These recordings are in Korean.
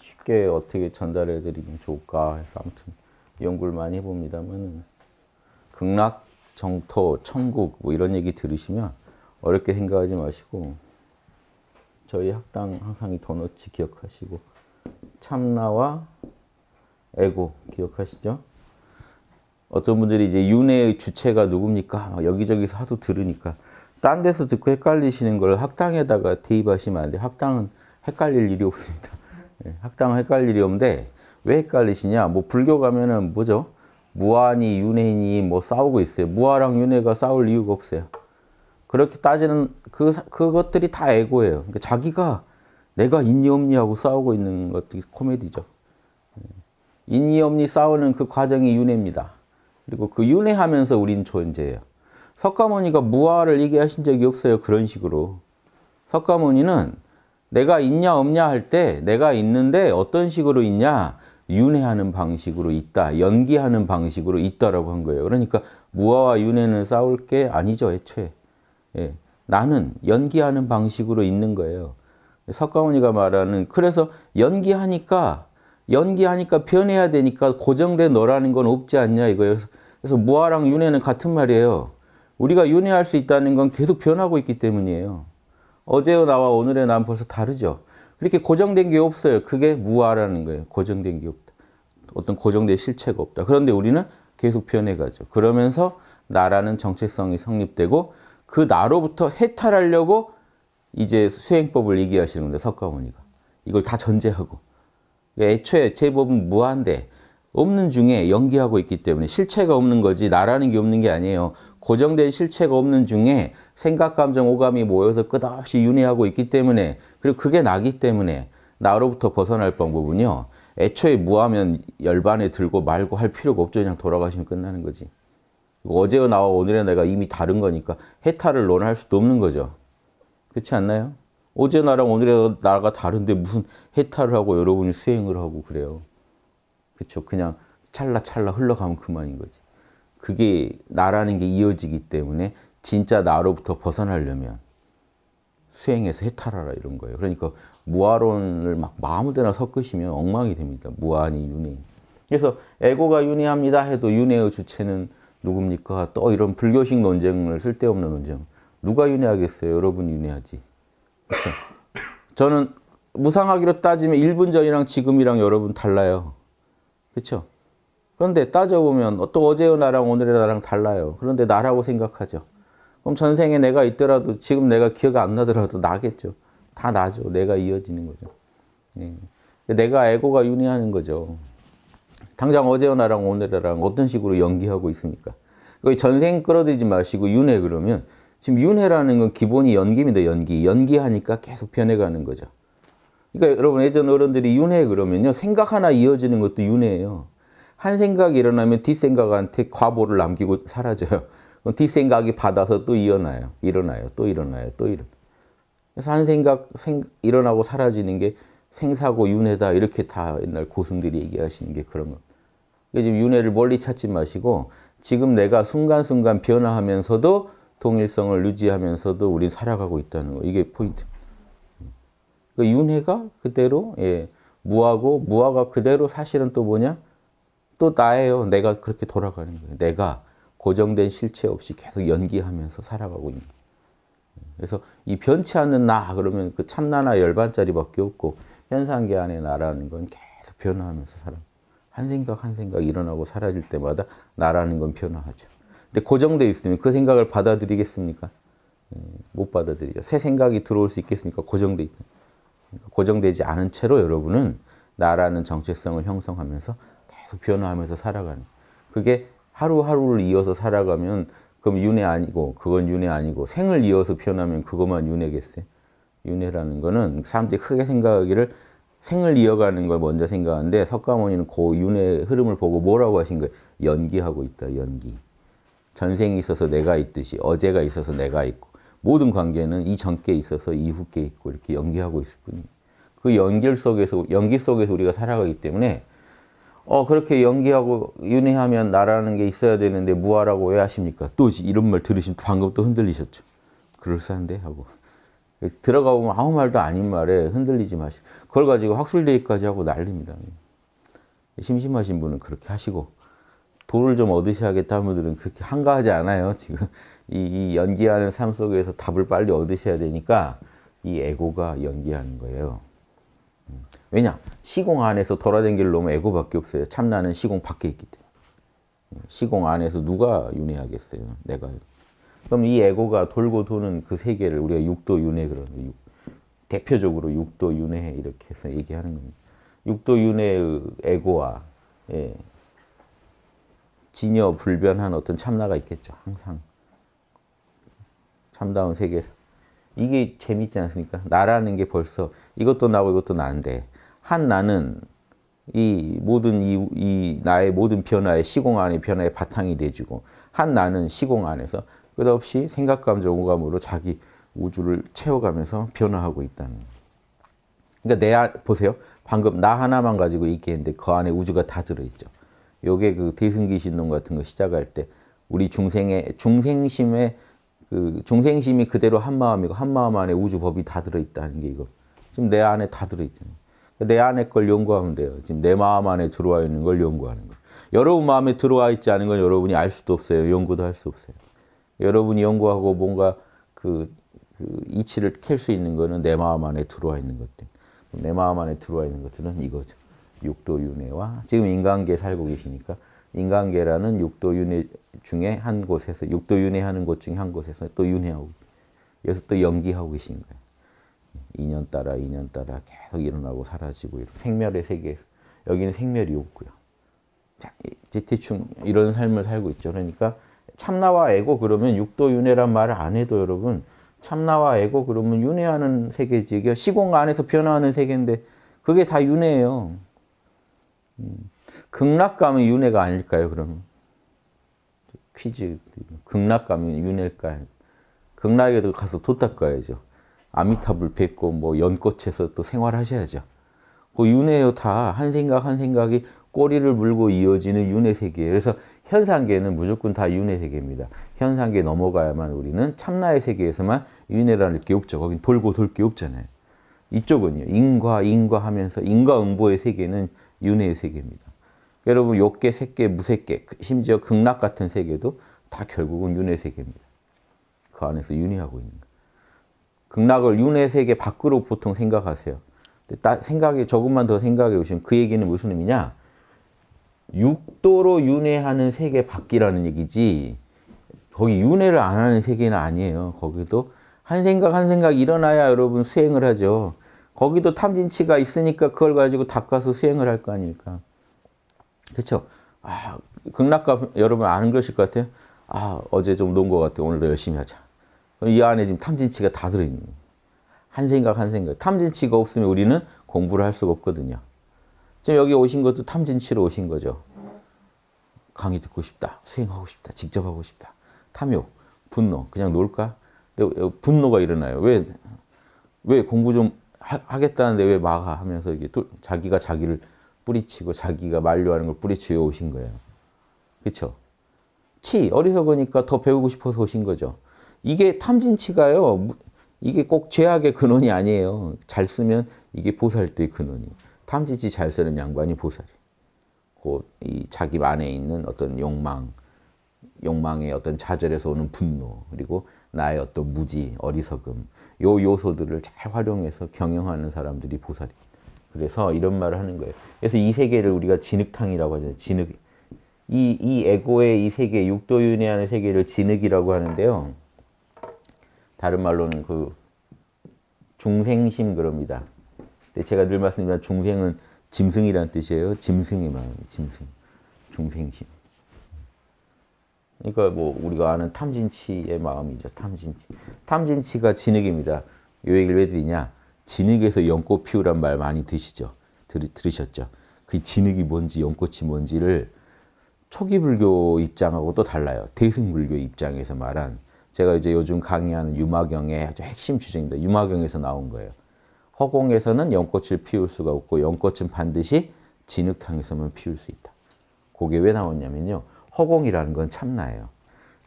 쉽게 어떻게 전달해 드리면 좋을까 해서 아무튼 연구를 많이 해봅니다만 극락, 정토, 천국 뭐 이런 얘기 들으시면 어렵게 생각하지 마시고 저희 학당 항상 이 도너츠 기억하시고 참나와 에고 기억하시죠? 어떤 분들이 이제 윤회의 주체가 누굽니까? 여기저기서 하도 들으니까 딴 데서 듣고 헷갈리시는 걸 학당에다가 대입하시면 안 돼요. 학당은 헷갈릴 일이 없습니다. 예, 학당은 헷갈릴 일이 없는데 왜 헷갈리시냐? 뭐 불교 가면은 뭐죠? 무한이 윤회인뭐 싸우고 있어요. 무아랑 윤회가 싸울 이유가 없어요. 그렇게 따지는 그 그것들이 다 에고예요. 그러니까 자기가 내가 인이 없니 하고 싸우고 있는 것들이 코미디죠. 예, 인이 없니 싸우는 그 과정이 윤회입니다. 그리고 그 윤회하면서 우린 존재예요. 석가모니가 무아를 얘기하신 적이 없어요. 그런 식으로. 석가모니는 내가 있냐 없냐 할 때 내가 있는데 어떤 식으로 있냐 윤회하는 방식으로 있다. 연기하는 방식으로 있다라고 한 거예요. 그러니까 무아와 윤회는 싸울 게 아니죠. 애초에. 예. 나는 연기하는 방식으로 있는 거예요. 석가모니가 말하는 그래서 연기하니까 연기하니까 변해야 되니까 고정된 너라는 건 없지 않냐 이거예요. 그래서 무아랑 윤회는 같은 말이에요. 우리가 윤회할 수 있다는 건 계속 변하고 있기 때문이에요. 어제의 나와 오늘의 난 벌써 다르죠. 그렇게 고정된 게 없어요. 그게 무아라는 거예요. 고정된 게 없다. 어떤 고정된 실체가 없다. 그런데 우리는 계속 변해가죠. 그러면서 나라는 정체성이 성립되고 그 나로부터 해탈하려고 이제 수행법을 얘기하시는 거예 석가모니가. 이걸 다 전제하고. 그러니까 애초에 제법은 무한데 없는 중에 연기하고 있기 때문에 실체가 없는 거지 나라는 게 없는 게 아니에요. 고정된 실체가 없는 중에 생각, 감정, 오감이 모여서 끝없이 윤회하고 있기 때문에 그리고 그게 나기 때문에 나로부터 벗어날 방법은요. 애초에 무하면 열반에 들고 말고 할 필요가 없죠. 그냥 돌아가시면 끝나는 거지. 어제의 나와 오늘의 내가 이미 다른 거니까 해탈을 논할 수도 없는 거죠. 그렇지 않나요? 어제 나랑 오늘의 나가 다른데 무슨 해탈을 하고 여러분이 수행을 하고 그래요. 그렇죠. 그냥 찰나찰나 흘러가면 그만인 거지. 그게 나라는 게 이어지기 때문에 진짜 나로부터 벗어나려면 수행해서 해탈하라 이런 거예요. 그러니까 무아론을 막 아무데나 섞으시면 엉망이 됩니다. 무아니 윤회. 그래서 에고가 윤회합니다 해도 윤회의 주체는 누굽니까? 또 이런 불교식 논쟁을 쓸데없는 논쟁. 누가 윤회하겠어요? 여러분 윤회하지. 그렇죠? 저는 무상하기로 따지면 1분 전이랑 지금이랑 여러분 달라요. 그렇죠? 그런데 따져보면 또 어제의 나랑 오늘의 나랑 달라요. 그런데 나라고 생각하죠. 그럼 전생에 내가 있더라도 지금 내가 기억 이안 나더라도 나겠죠. 다 나죠. 내가 이어지는 거죠. 예. 내가 에고가 윤회하는 거죠. 당장 어제의 나랑 오늘의 나랑 어떤 식으로 연기하고 있습니까? 거기 전생 끌어들이지 마시고 윤회 그러면 지금 윤회라는 건 기본이 연기입니다. 연기. 연기하니까 계속 변해가는 거죠. 그러니까 여러분 예전 어른들이 윤회 그러면요. 생각 하나 이어지는 것도 윤회예요. 한 생각이 일어나면 뒷생각한테 과보를 남기고 사라져요. 그럼 뒷생각이 받아서 또 일어나요. 일어나요. 또 일어나요. 또 일어나요. 그래서 한 생각 생, 일어나고 사라지는 게 생사고 윤회다 이렇게 다 옛날 고승들이 얘기하시는 게 그런 거. 그러니까 지금 윤회를 멀리 찾지 마시고 지금 내가 순간순간 변화하면서도 동일성을 유지하면서도 우린 살아가고 있다는 거. 이게 포인트. 음. 그 그러니까 윤회가 그대로 예, 무하고 무화가 그대로 사실은 또 뭐냐? 또 나예요. 내가 그렇게 돌아가는 거예요. 내가 고정된 실체 없이 계속 연기하면서 살아가고 있는 그래서 이 변치 않는 나 그러면 그 참나나 열반짜리밖에 없고 현상계 안의 나라는 건 계속 변화하면서 살아. 한 생각 한 생각 일어나고 사라질 때마다 나라는 건 변화하죠. 근데 고정돼 있으면 그 생각을 받아들이겠습니까? 예, 못 받아들이죠. 새 생각이 들어올 수 있겠습니까? 고정돼 있다. 그러니까 고정되지 않은 채로 여러분은 나라는 정체성을 형성하면서 계속 변화하면서 살아가는 그게 하루하루를 이어서 살아가면 그럼 윤회 아니고 그건 윤회 아니고 생을 이어서 변하면 그것만 윤회겠어요. 윤회라는 거는 사람들이 크게 생각하기를 생을 이어가는 걸 먼저 생각하는데 석가모니는 그 윤회 흐름을 보고 뭐라고 하신 거예요? 연기하고 있다. 연기. 전생이 있어서 내가 있듯이 어제가 있어서 내가 있고 모든 관계는 이 전께 있어서 이후께 있고 이렇게 연기하고 있을 뿐이에요. 그 연결 속에서 연기 속에서 우리가 살아가기 때문에 어 그렇게 연기하고 윤회하면 나라는 게 있어야 되는데 무아라고 왜 하십니까? 또 이런 말 들으시면 방금 또 흔들리셨죠. 그럴싸한데 하고 들어가 보면 아무 말도 아닌 말에 흔들리지 마시고 그걸 가지고 학술대회까지 하고 난립니다. 심심하신 분은 그렇게 하시고 도를 좀 얻으셔야겠다 는 분들은 그렇게 한가하지 않아요. 지금 이, 이 연기하는 삶 속에서 답을 빨리 얻으셔야 되니까 이 에고가 연기하는 거예요. 왜냐? 시공 안에서 돌아댕길 놈은 에고밖에 없어요. 참나는 시공 밖에 있기 때문에. 음, 시공 안에서 누가 윤회하겠어요? 내가 그럼 이 에고가 돌고 도는 그 세계를 우리가 육도 윤회 그러면 대표적으로 육도 윤회 이렇게 해서 얘기하는 겁니다. 육도 윤회의 에고와 예, 진여 불변한 어떤 참나가 있겠죠. 항상 참다운 세계에서. 이게 재밌지 않습니까? 나라는 게 벌써 이것도 나고 이것도 나인데 한 나는 이 모든 이, 이 나의 모든 변화의 시공 안의 변화의 바탕이 돼주고 한 나는 시공 안에서 끝없이 생각감정 오감으로 자기 우주를 채워가면서 변화하고 있다는 그러니까 내 안, 아, 보세요. 방금 나 하나만 가지고 얘기는데그 안에 우주가 다 들어있죠. 요게 그 대승기신론 같은 거 시작할 때 우리 중생의 중생심의 그 중생심이 그대로 한 마음이고 한 마음 안에 우주 법이 다 들어있다는 게 이거. 지금 내 안에 다 들어있잖아요. 내 안에 걸 연구하면 돼요. 지금 내 마음 안에 들어와 있는 걸 연구하는 거. 여러분 마음에 들어와 있지 않은 건 여러분이 알 수도 없어요. 연구도 할 수 없어요. 여러분이 연구하고 뭔가 그, 그 이치를 캘 수 있는 거는 내 마음 안에 들어와 있는 것들. 내 마음 안에 들어와 있는 것들은 이거죠. 육도 윤회와 지금 인간계 살고 계시니까 인간계라는 육도 윤회 중에 한 곳에서 육도 윤회하는 곳 중에 한 곳에서 또 윤회하고 여기서 또 연기하고 계신 거예요. 2년 따라 2년 따라 계속 일어나고 사라지고 이런 생멸의 세계에서 여기는 생멸이 없고요. 대충 이런 삶을 살고 있죠. 그러니까 참나와 애고 그러면 육도 윤회란 말을 안 해도 여러분 참나와 애고 그러면 윤회하는 세계지. 시공 안에서 변화하는 세계인데 그게 다 윤회예요. 음. 극락감은 윤회가 아닐까요, 그러면? 퀴즈, 극락감은 윤회일까요? 극락에도 가서 도 닦아야죠. 아미타불 뵙고 뭐 연꽃에서 또 생활하셔야죠. 그 윤회요 다 한 생각 한 생각이 꼬리를 물고 이어지는 윤회 세계. 그래서 현상계는 무조건 다 윤회 세계입니다. 현상계 넘어가야만 우리는 참나의 세계에서만 윤회라는 게 없죠. 거긴 돌고 돌 게 없잖아요. 이쪽은요. 인과 인과 하면서 인과응보의 세계는 윤회의 세계입니다. 여러분 욕계, 색계, 무색계, 심지어 극락 같은 세계도 다 결국은 윤회 세계입니다. 그 안에서 윤회하고 있는 거예요. 극락을 윤회 세계 밖으로 보통 생각하세요. 생각에 조금만 더 생각해 보시면 그 얘기는 무슨 의미냐? 육도로 윤회하는 세계 밖이라는 얘기지 거기 윤회를 안 하는 세계는 아니에요. 거기도 한 생각 한 생각 일어나야 여러분 수행을 하죠. 거기도 탐진치가 있으니까 그걸 가지고 닦아서 수행을 할 거 아닙니까? 그렇죠? 아, 극락과 여러분 아는 것일 것 같아요. 아, 어제 좀 논 것 같아. 오늘도 열심히 하자. 이 안에 지금 탐진치가 다 들어있는 거예요. 한 생각 한 생각. 탐진치가 없으면 우리는 공부를 할 수가 없거든요. 지금 여기 오신 것도 탐진치로 오신 거죠. 강의 듣고 싶다. 수행하고 싶다. 직접 하고 싶다. 탐욕, 분노. 그냥 놀까? 분노가 일어나요. 왜, 왜 공부 좀 하, 겠다는데왜 막아? 하면서 이게 자기가 자기를 뿌리치고 자기가 만료하는 걸 뿌리치고 오신 거예요. 그렇죠? 치, 어리석으니까 더 배우고 싶어서 오신 거죠. 이게 탐진치가요. 이게 꼭 죄악의 근원이 아니에요. 잘 쓰면 이게 보살도의 근원이 탐진치 잘 쓰는 양반이 보살이 곧이 자기 안에 있는 어떤 욕망, 욕망의 어떤 좌절에서 오는 분노, 그리고 나의 어떤 무지, 어리석음, 요 요소들을 잘 활용해서 경영하는 사람들이 보살이 그래서 이런 말을 하는 거예요. 그래서 이 세계를 우리가 진흙탕이라고 하잖아요. 진흙. 이, 이 에고의 이 세계, 육도윤회 하는 세계를 진흙이라고 하는데요. 다른 말로는 그 중생심 그럽니다. 제가 늘 말씀드리면 중생은 짐승이라는 뜻이에요. 짐승의 마음, 짐승. 중생심. 그러니까 뭐 우리가 아는 탐진치의 마음이죠. 탐진치. 탐진치가 진흙입니다. 요 얘기를 왜 드리냐. 진흙에서 연꽃 피우란 말 많이 드시죠? 들, 들으셨죠? 그 진흙이 뭔지 연꽃이 뭔지를 초기 불교 입장하고 또 달라요. 대승 불교 입장에서 말한 제가 이제 요즘 강의하는 유마경의 아주 핵심 주제입니다. 유마경에서 나온 거예요. 허공에서는 연꽃을 피울 수가 없고 연꽃은 반드시 진흙탕에서만 피울 수 있다. 그게 왜 나왔냐면요. 허공이라는 건 참나예요.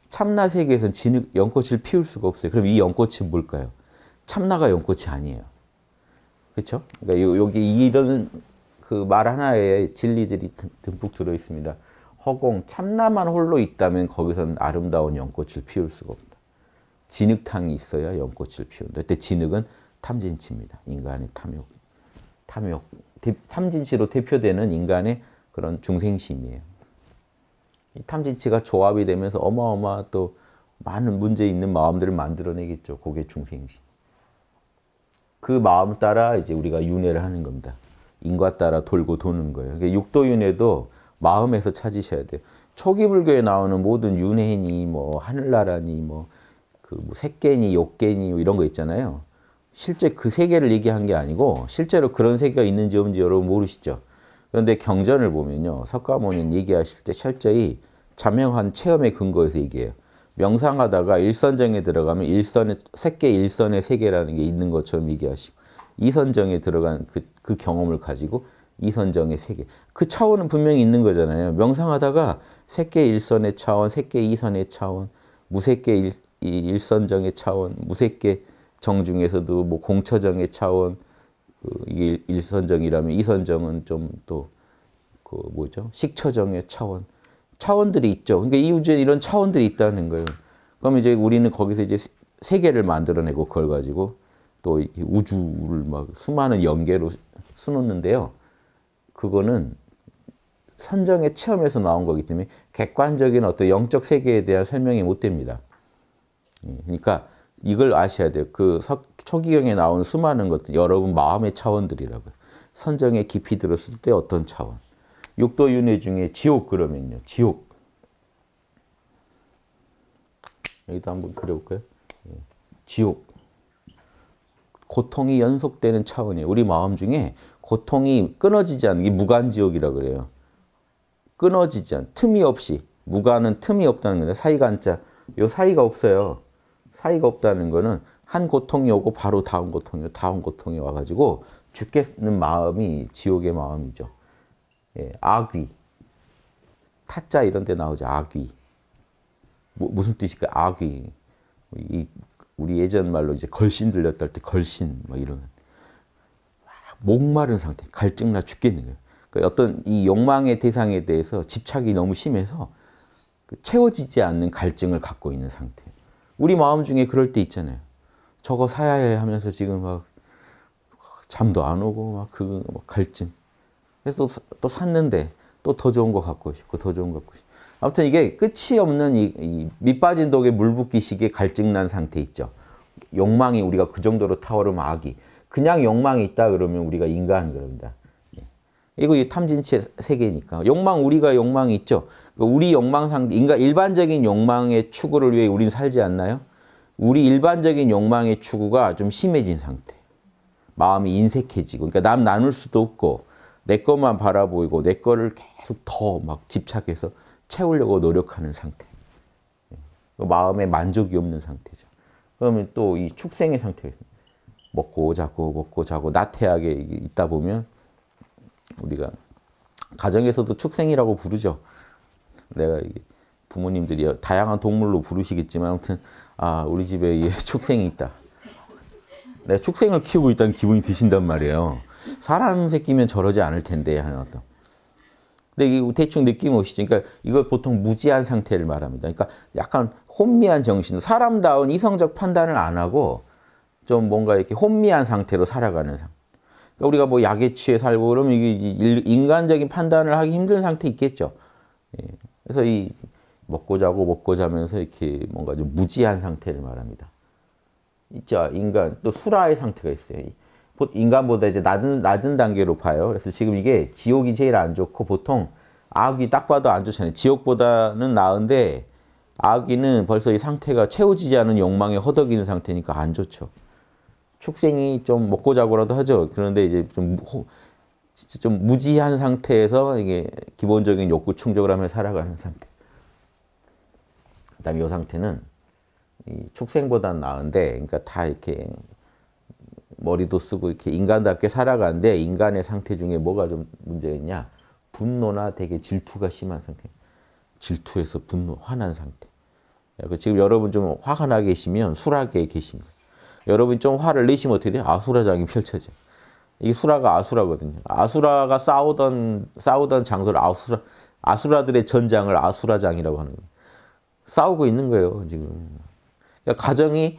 참나 세계에선 진흙, 연꽃을 피울 수가 없어요. 그럼 이 연꽃이 뭘까요? 참나가 연꽃이 아니에요. 그렇죠? 그러니까 여기 이런 그 말 하나에 진리들이 듬뿍 들어 있습니다. 허공 참나만 홀로 있다면 거기선 아름다운 연꽃을 피울 수가 없다. 진흙탕이 있어야 연꽃을 피운다. 그때 진흙은 탐진치입니다. 인간의 탐욕, 탐욕, 대, 탐진치로 대표되는 인간의 그런 중생심이에요. 탐진치가 조합이 되면서 어마어마 또 많은 문제 있는 마음들을 만들어내겠죠. 그게 중생심. 그 마음 따라 이제 우리가 윤회를 하는 겁니다. 인과 따라 돌고 도는 거예요. 그러니까 육도 윤회도 마음에서 찾으셔야 돼요. 초기 불교에 나오는 모든 윤회니 뭐 하늘나라니 뭐그 뭐 색계니 그 뭐 욕계니 뭐 이런 거 있잖아요. 실제 그 세계를 얘기한 게 아니고 실제로 그런 세계가 있는지 없는지 여러분 모르시죠. 그런데 경전을 보면요. 석가모니 얘기하실 때 철저히 자명한 체험에 근거해서 얘기해요. 명상하다가 일선정에 들어가면 일선의 색계 일선의 세계라는 게 있는 것처럼 얘기하시고 이선정에 들어간 그, 그 경험을 가지고 이선정의 세계 그 차원은 분명히 있는 거잖아요. 명상하다가 색계 일선의 차원, 색계 이선의 차원, 무색계 일, 일선정의 차원, 무색계 정 중에서도 뭐 공처정의 차원 그 이게 일선정이라면 이선정은 좀 또 그 뭐죠 식처정의 차원 차원들이 있죠. 그러니까 이 우주에 이런 차원들이 있다는 거예요. 그럼 이제 우리는 거기서 이제 세계를 만들어내고 그걸 가지고 또 이렇게 우주를 막 수많은 연계로 수놓는데요. 그거는 선정의 체험에서 나온 거기 때문에 객관적인 어떤 영적 세계에 대한 설명이 못 됩니다. 예, 그러니까 이걸 아셔야 돼요. 그 초기경에 나온 수많은 것들, 여러분 마음의 차원들이라고요. 선정에 깊이 들었을 때 어떤 차원. 육도윤회 중에 지옥 그러면요. 지옥. 여기도 한 번 그려볼까요? 예. 지옥. 고통이 연속되는 차원이에요. 우리 마음 중에 고통이 끊어지지 않는 게 무간지옥이라 그래요. 끊어지지 않, 틈이 없이. 무간은 틈이 없다는 건데 사이가 안짜. 요 사이가 없어요. 사이가 없다는 거는 한 고통이 오고 바로 다음 고통이 다음 고통이 와가지고 죽겠는 마음이 지옥의 마음이죠. 예, 악귀 타짜 이런 데 나오죠. 악귀 뭐, 무슨 뜻일까요? 악귀 이, 우리 예전 말로 이제 걸신 들렸다 할 때 걸신 뭐 이런 목마른 상태, 갈증나 죽겠는 거예요. 그 어떤 이 욕망의 대상에 대해서 집착이 너무 심해서 그 채워지지 않는 갈증을 갖고 있는 상태. 우리 마음 중에 그럴 때 있잖아요. 저거 사야 해 하면서 지금 막 잠도 안 오고 막그 뭐 갈증. 그래서 또, 샀는데 또 더 좋은 거 갖고 싶고 더 좋은 거 갖고 싶고 아무튼 이게 끝이 없는 이, 이 밑빠진 독에 물붓기식의 갈증난 상태 있죠. 욕망이 우리가 그 정도로 타오르면 악이 그냥 욕망이 있다 그러면 우리가 인간 그럽니다. 예. 이거 이 탐진치 의 세계니까 욕망 우리가 욕망이 있죠. 그러니까 우리 욕망 상대 인간 일반적인 욕망의 추구를 위해 우린 살지 않나요? 우리 일반적인 욕망의 추구가 좀 심해진 상태. 마음이 인색해지고 그러니까 남 나눌 수도 없고 내 것만 바라보이고 내 것을 계속 더 막 집착해서 채우려고 노력하는 상태. 예. 마음에 만족이 없는 상태죠. 그러면 또 이 축생의 상태 먹고 자고 먹고 자고 나태하게 있다 보면 우리가 가정에서도 축생이라고 부르죠. 내가 부모님들이 다양한 동물로 부르시겠지만 아무튼 아 우리 집에 축생이 있다. 내가 축생을 키우고 있다는 기분이 드신단 말이에요. 사람 새끼면 저러지 않을 텐데 하는 어떤. 근데 이 대충 느낌 오시죠? 그러니까 이걸 보통 무지한 상태를 말합니다. 그러니까 약간 혼미한 정신, 사람다운 이성적 판단을 안 하고 좀 뭔가 이렇게 혼미한 상태로 살아가는 상 그러니까 우리가 뭐 약에 취해 살고 그러면 이게 인간적인 판단을 하기 힘든 상태 있겠죠. 예. 그래서 이 먹고 자고 먹고 자면서 이렇게 뭔가 좀 무지한 상태를 말합니다. 있 인간 또 수라의 상태가 있어요. 인간보다 이제 낮은, 낮은 단계로 봐요. 그래서 지금 이게 지옥이 제일 안 좋고 보통 악이 딱 봐도 안 좋잖아요. 지옥보다는 나은데 악이는 벌써 이 상태가 채워지지 않은 욕망에 허덕이는 상태니까 안 좋죠. 축생이 좀 먹고 자고라도 하죠. 그런데 이제 좀 진짜 좀 무지한 상태에서 이게 기본적인 욕구 충족을 하며 살아가는 상태. 그다음에 이 상태는 이 축생보다는 나은데, 그러니까 다 이렇게 머리도 쓰고 이렇게 인간답게 살아가는데 인간의 상태 중에 뭐가 좀 문제였냐? 분노나 되게 질투가 심한 상태. 질투해서 분노, 화난 상태. 예, 그 지금 여러분 좀 화가 나 계시면 수락에 계신 거예요. 여러분 좀 화를 내시면 어떻게 돼요? 아수라장이 펼쳐져 이게 수라가 아수라거든요. 아수라가 싸우던 싸우던 장소를 아수라 아수라들의 전장을 아수라장이라고 하는 거예요. 싸우고 있는 거예요 지금. 그러니까 가정이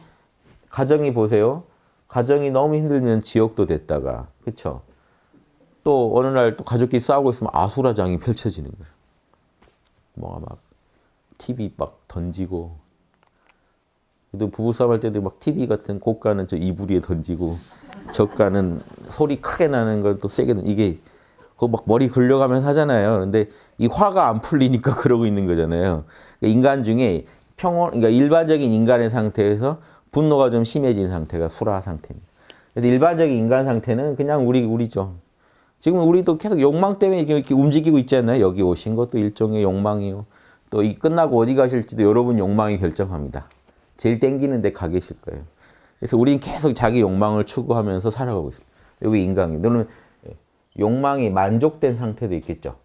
가정이 보세요. 가정이 너무 힘들면 지역도 됐다가 그렇죠? 또 어느 날 또 가족끼리 싸우고 있으면 아수라장이 펼쳐지는 거예요. 뭐가 막 TV 막 던지고 또 부부싸움 할 때도 막 TV 같은 고가는 저 이불 위에 던지고 저가는 소리 크게 나는 걸 또 세게 이게 그막 머리 굴려가면서 하잖아요. 근데 이 화가 안 풀리니까 그러고 있는 거잖아요. 그러니까 인간 중에 평온 그러니까 일반적인 인간의 상태에서 분노가 좀 심해진 상태가 수라 상태입니다. 그래서 일반적인 인간 상태는 그냥 우리 우리죠. 지금 우리도 계속 욕망 때문에 이렇게 움직이고 있지 않요 여기 오신 것도 일종의 욕망이요. 또 이 끝나고 어디 가실지도 여러분 욕망이 결정합니다. 제일 땡기는데 가 계실 거예요. 그래서 우리 계속 자기 욕망을 추구하면서 살아가고 있습니다. 여기 인간입니다. 그러면 욕망이 만족된 상태도 있겠죠.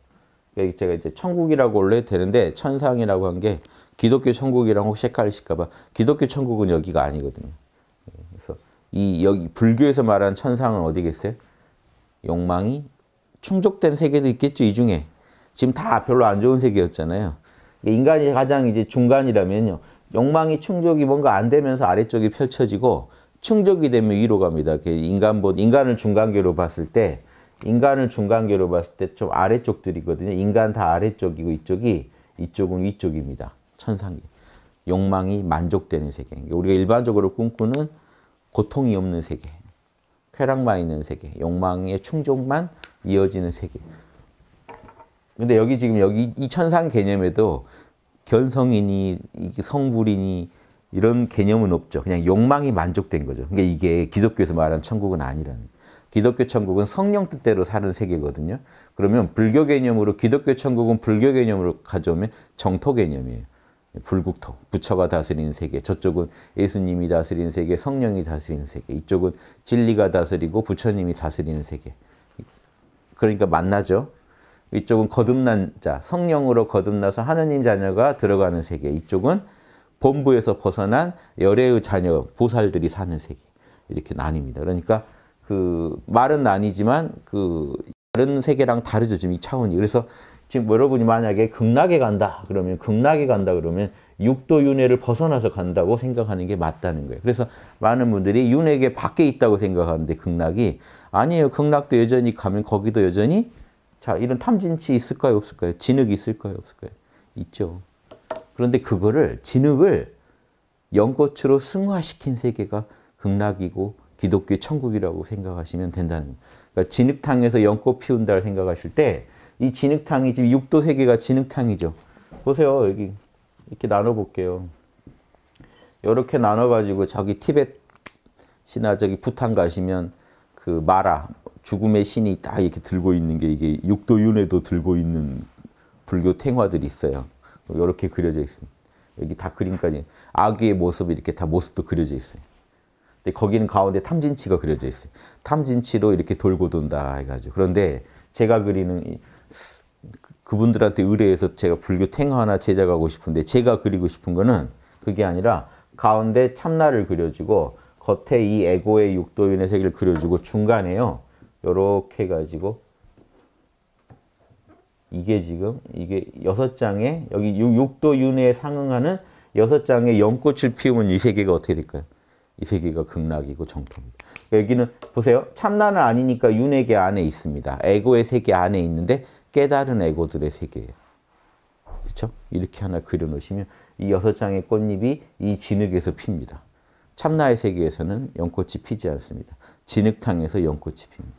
그러니까 제가 이제 천국이라고 원래 되는데 천상이라고 한게 기독교 천국이랑 혹시 헷갈리실까봐 기독교 천국은 여기가 아니거든요. 그래서 이 여기 불교에서 말하는 천상은 어디겠어요? 욕망이 충족된 세계도 있겠죠 이 중에 지금 다 별로 안 좋은 세계였잖아요. 인간이 가장 이제 중간이라면요. 욕망이 충족이 뭔가 안 되면서 아래쪽이 펼쳐지고 충족이 되면 위로 갑니다. 인간 인간을 중간계로 봤을 때 인간을 중간계로 봤을 때 좀 아래쪽들이거든요. 인간 다 아래쪽이고 이쪽이 이쪽은 위쪽입니다. 천상계. 욕망이 만족되는 세계. 우리가 일반적으로 꿈꾸는 고통이 없는 세계. 쾌락만 있는 세계. 욕망의 충족만 이어지는 세계. 근데 여기 지금 여기 이 천상 개념에도 견성이니 성불이니 이런 개념은 없죠. 그냥 욕망이 만족된 거죠. 그러니까 이게 기독교에서 말하는 천국은 아니라는. 기독교 천국은 성령 뜻대로 사는 세계거든요. 그러면 불교 개념으로 기독교 천국은 불교 개념으로 가져오면 정토 개념이에요. 불국토 부처가 다스리는 세계, 저쪽은 예수님이 다스리는 세계, 성령이 다스리는 세계, 이쪽은 진리가 다스리고 부처님이 다스리는 세계. 그러니까 만나죠. 이쪽은 거듭난 자, 성령으로 거듭나서 하느님 자녀가 들어가는 세계. 이쪽은 본부에서 벗어난 열애의 자녀, 보살들이 사는 세계. 이렇게 나뉩니다. 그러니까 그 말은 아니지만 그 다른 세계랑 다르죠. 지금 이 차원이. 그래서 지금 여러분이 만약에 극락에 간다 그러면 극락에 간다 그러면 육도 윤회를 벗어나서 간다고 생각하는 게 맞다는 거예요. 그래서 많은 분들이 윤회계 밖에 있다고 생각하는데 극락이 아니에요. 극락도 여전히 가면 거기도 여전히 자 이런 탐진치 있을까요 없을까요? 진흙이 있을까요 없을까요? 있죠. 그런데 그거를 진흙을 연꽃으로 승화시킨 세계가 극락이고 기독교 천국이라고 생각하시면 된다는 거예요. 그러니까 진흙탕에서 연꽃 피운다를 생각하실 때이 진흙탕이 지금 육도 세계가 진흙탕이죠. 보세요. 여기 이렇게 나눠 볼게요. 이렇게 나눠 가지고 저기 티벳이나 저기 부탄 가시면 그 마라 죽음의 신이 딱 이렇게 들고 있는 게 이게 육도윤에도 들고 있는 불교 탱화들이 있어요. 이렇게 그려져 있습니다. 여기 다 그림까지 아귀의 모습이 이렇게 다 모습도 그려져 있어요. 근데 거기는 가운데 탐진치가 그려져 있어요. 탐진치로 이렇게 돌고 돈다 해가지고 그런데 제가 그리는 이, 그분들한테 의뢰해서 제가 불교 탱화 하나 제작하고 싶은데 제가 그리고 싶은 거는 그게 아니라 가운데 참나를 그려주고 겉에 이 에고의 육도윤의 세계를 그려주고 중간에요. 요렇게 해가지고 이게 지금 이게 여섯 장에 여기 육도 윤회에 상응하는 여섯 장의 연꽃을 피우면 이 세계가 어떻게 될까요? 이 세계가 극락이고 정토입니다. 여기는 보세요. 참나는 아니니까 윤에게 안에 있습니다. 에고의 세계 안에 있는데 깨달은 에고들의 세계예요. 그렇죠? 이렇게 하나 그려놓으시면 이 여섯 장의 꽃잎이 이 진흙에서 핍니다. 참나의 세계에서는 연꽃이 피지 않습니다. 진흙탕에서 연꽃이 핍니다.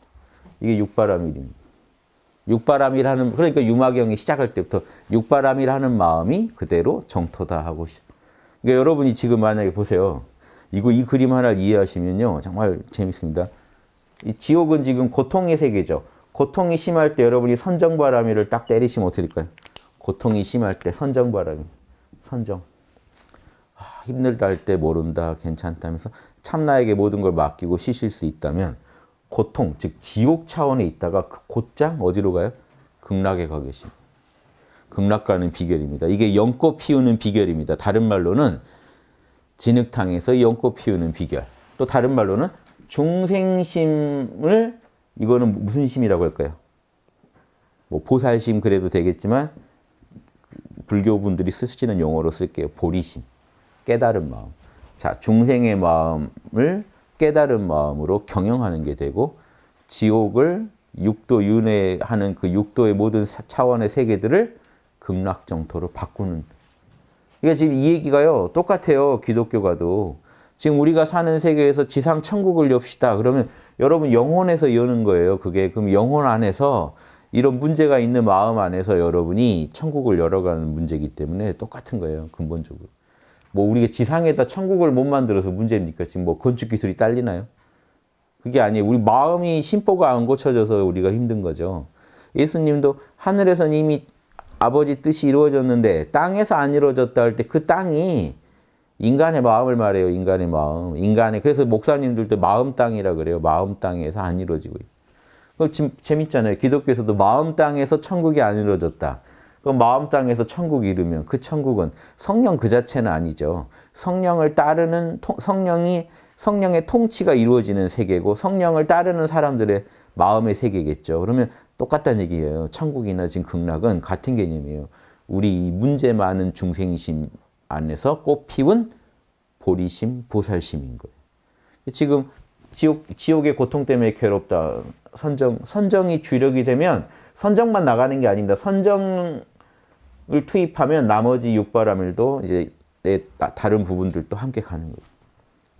이게 육바람일입니다. 육바람이라는 그러니까 유마경이 시작할 때부터 육바람이라는 마음이 그대로 정토다 하고 시작. 그러니까 여러분이 지금 만약에 보세요. 이거 이 그림 하나 이해하시면요. 정말 재밌습니다. 이 지옥은 지금 고통의 세계죠. 고통이 심할 때 여러분이 선정바람이를 딱 때리시면 어떻게 될까요? 고통이 심할 때 선정바람이. 선정. 아, 힘들다 할 때 모른다, 괜찮다면서 참나에게 모든 걸 맡기고 쉬실 수 있다면 고통, 즉 지옥 차원에 있다가 그 곧장 어디로 가요? 극락에 가계십 극락 가는 비결입니다. 이게 연꽃 피우는 비결입니다. 다른 말로는 진흙탕에서 연꽃 피우는 비결. 또 다른 말로는 중생심을 이거는 무슨 심이라고 할까요? 뭐 보살심 그래도 되겠지만 불교 분들이 쓰시는 용어로 쓸게요. 보리심, 깨달은 마음. 자, 중생의 마음을 깨달은 마음으로 경영하는 게 되고 지옥을 육도 윤회하는 그 육도의 모든 차원의 세계들을 극락정토로 바꾸는 그러니까 지금 이 얘기가요. 똑같아요. 기독교가도. 지금 우리가 사는 세계에서 지상 천국을 엽시다. 그러면 여러분 영혼에서 여는 거예요. 그게 그럼 영혼 안에서 이런 문제가 있는 마음 안에서 여러분이 천국을 열어가는 문제이기 때문에 똑같은 거예요. 근본적으로. 뭐 우리가 지상에다 천국을 못 만들어서 문제입니까? 지금 뭐 건축 기술이 딸리나요? 그게 아니에요. 우리 마음이 심보가 안 고쳐져서 우리가 힘든 거죠. 예수님도 하늘에서 이미 아버지 뜻이 이루어졌는데 땅에서 안 이루어졌다 할 때 그 땅이 인간의 마음을 말해요. 인간의 마음. 인간의 그래서 목사님들도 마음 땅이라 그래요. 마음 땅에서 안 이루어지고. 그 재밌잖아요. 기독교에서도 마음 땅에서 천국이 안 이루어졌다. 그 마음 땅에서 천국이 이루면 그 천국은 성령 그 자체는 아니죠. 성령을 따르는 성령이 성령의 통치가 이루어지는 세계고 성령을 따르는 사람들의 마음의 세계겠죠. 그러면 똑같다는 얘기예요. 천국이나 지금 극락은 같은 개념이에요. 우리 문제 많은 중생심 안에서 꽃피운 보리심, 보살심인 거예요. 지금 지옥, 지옥의 고통 때문에 괴롭다. 선정, 선정이 주력이 되면 선정만 나가는 게 아닙니다. 선정을 투입하면 나머지 육바라밀도 이제 다른 부분들도 함께 가는 거예요.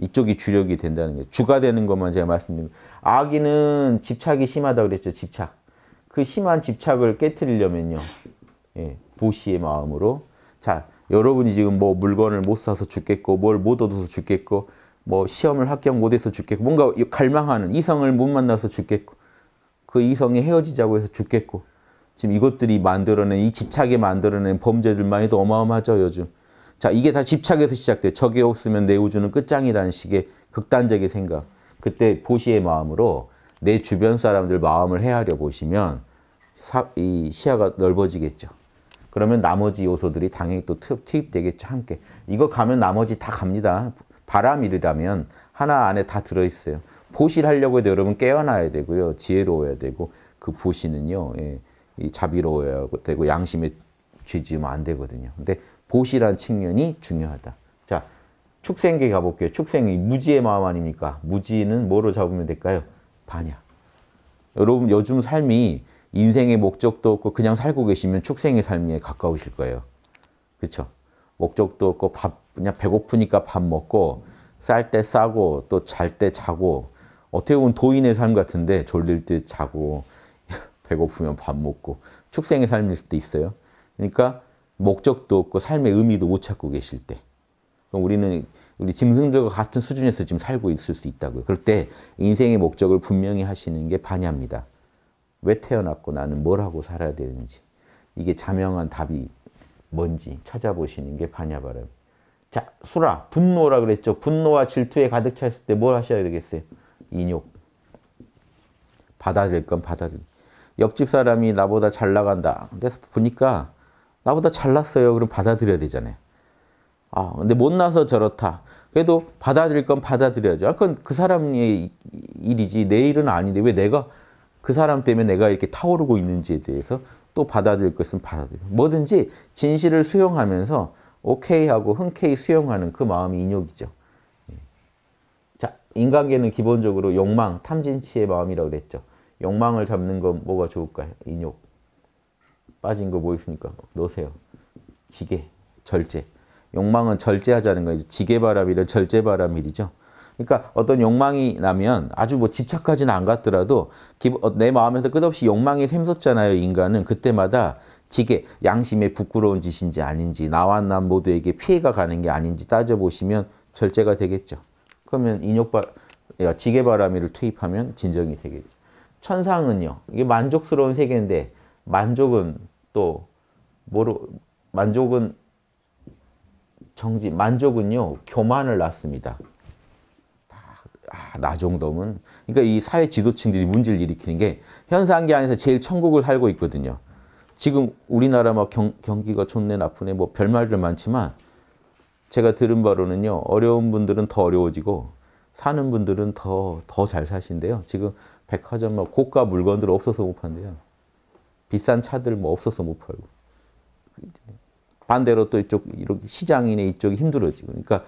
이쪽이 주력이 된다는 거예요. 주가 되는 것만 제가 말씀드린 거예요. 아기는 집착이 심하다 그랬죠. 집착. 그 심한 집착을 깨뜨리려면요. 예, 보시의 마음으로 자 여러분이 지금 뭐 물건을 못 사서 죽겠고 뭘 못 얻어서 죽겠고 뭐 시험을 합격 못해서 죽겠고 뭔가 갈망하는 이성을 못 만나서 죽겠고 그 이성이 헤어지자고 해서 죽겠고 지금 이것들이 만들어낸 이 집착에 만들어낸 범죄들만이 도 어마어마하죠 요즘 자 이게 다 집착에서 시작돼 적이 없으면 내 우주는 끝장이라는 식의 극단적인 생각 그때 보시의 마음으로 내 주변 사람들 마음을 헤아려 보시면 사, 이 시야가 넓어지겠죠. 그러면 나머지 요소들이 당연히 또 투입되겠죠. 함께. 이거 가면 나머지 다 갑니다. 바람일이라면 하나 안에 다 들어있어요. 보실하려고 해도 여러분 깨어나야 되고요. 지혜로워야 되고 그 보시는요. 예, 이 자비로워야 되고 양심에 죄지으면 안 되거든요. 근데 보시란 측면이 중요하다. 자, 축생계 가볼게요. 축생이 무지의 마음 아닙니까? 무지는 뭐로 잡으면 될까요? 반야. 여러분 요즘 삶이 인생의 목적도 없고 그냥 살고 계시면 축생의 삶에 가까우실 거예요. 그렇죠? 목적도 없고 밥 그냥 배고프니까 밥 먹고 쌀 때 싸고 또 잘 때 자고 어떻게 보면 도인의 삶 같은데 졸릴 때 자고 배고프면 밥 먹고 축생의 삶일 수도 있어요. 그러니까 목적도 없고 삶의 의미도 못 찾고 계실 때 그럼 우리는 우리 짐승들과 같은 수준에서 지금 살고 있을 수 있다고요. 그럴 때 인생의 목적을 분명히 하시는 게 반야입니다. 왜 태어났고 나는 뭘 하고 살아야 되는지 이게 자명한 답이 뭔지 찾아보시는 게 반야바람. 자, 수라, 분노라 그랬죠. 분노와 질투에 가득 차 있을 때 뭘 하셔야 되겠어요? 인욕. 받아들일 건 받아들. 옆집 사람이 나보다 잘 나간다. 근데 보니까 나보다 잘났어요. 그럼 받아들여야 되잖아요. 아, 근데 못나서 저렇다. 그래도 받아들일 건 받아들여야죠. 아, 그건 그 사람의 일이지. 내 일은 아닌데 왜 내가 그 사람 때문에 내가 이렇게 타오르고 있는지에 대해서 또 받아들일 것은 받아들여. 뭐든지 진실을 수용하면서 오케이 하고 흔쾌히 수용하는 그 마음이 인욕이죠. 예. 자, 인간계는 기본적으로 욕망, 탐진치의 마음이라고 그랬죠. 욕망을 잡는 건 뭐가 좋을까요? 인욕. 빠진 거 뭐 있습니까? 넣으세요. 지게, 절제. 욕망은 절제하자는 거예요. 지게바람이란 절제바람이죠 그러니까 어떤 욕망이 나면 아주 뭐 집착까지는 안 갔더라도 어, 내 마음에서 끝없이 욕망이 샘솟잖아요. 인간은 그때마다 지게 양심에 부끄러운 짓인지 아닌지 나와 남 모두에게 피해가 가는 게 아닌지 따져보시면 절제가 되겠죠. 그러면 인욕바, 지게바람이를 투입하면 진정이 되겠죠. 천상은요. 이게 만족스러운 세계인데 만족은 또 뭐로 만족은 정지 만족은요 교만을 낳습니다. 아, 나 정도면 그러니까 이 사회 지도층들이 문제를 일으키는 게 현상계 안에서 제일 천국을 살고 있거든요. 지금 우리나라 막 뭐 경, 경기가 좋네 나쁘네 뭐 별말들 많지만 제가 들은 바로는요. 어려운 분들은 더 어려워지고 사는 분들은 더 더 잘 사신대요. 지금 백화점 막 뭐 고가 물건들 없어서 못 판대요. 비싼 차들 뭐 없어서 못 팔고. 반대로 또 이쪽 이렇게 시장이네 이쪽이 힘들어지고. 그러니까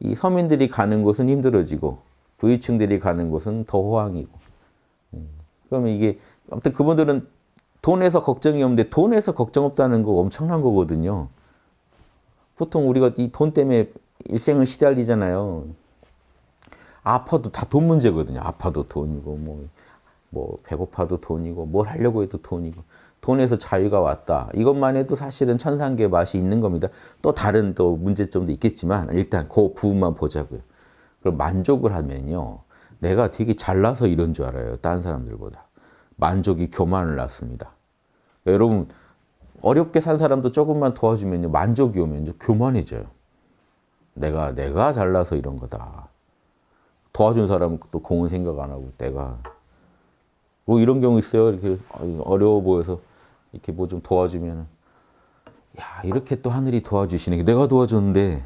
이 서민들이 가는 곳은 힘들어지고 부유층들이 가는 곳은 더 호황이고. 음. 그러면 이게 아무튼 그분들은 돈에서 걱정이 없는데 돈에서 걱정 없다는 거 엄청난 거거든요. 보통 우리가 이 돈 때문에 일생을 시달리잖아요. 아파도 다 돈 문제거든요. 아파도 돈이고 뭐, 뭐 배고파도 돈이고 뭘 하려고 해도 돈이고 돈에서 자유가 왔다. 이것만 해도 사실은 천상계 맛이 있는 겁니다. 또 다른 또 문제점도 있겠지만 일단 그 부분만 보자고요. 그럼 만족을 하면요. 내가 되게 잘나서 이런 줄 알아요. 다른 사람들보다. 만족이 교만을 낳습니다. 여러분 어렵게 산 사람도 조금만 도와주면 만족이 오면 교만해져요. 내가 내가 잘나서 이런 거다. 도와준 사람은 공은 생각 안 하고 내가 뭐 이런 경우 있어요. 이렇게 어려워 보여서 이렇게 뭐 좀 도와주면 야 이렇게 또 하늘이 도와주시네. 내가 도와줬는데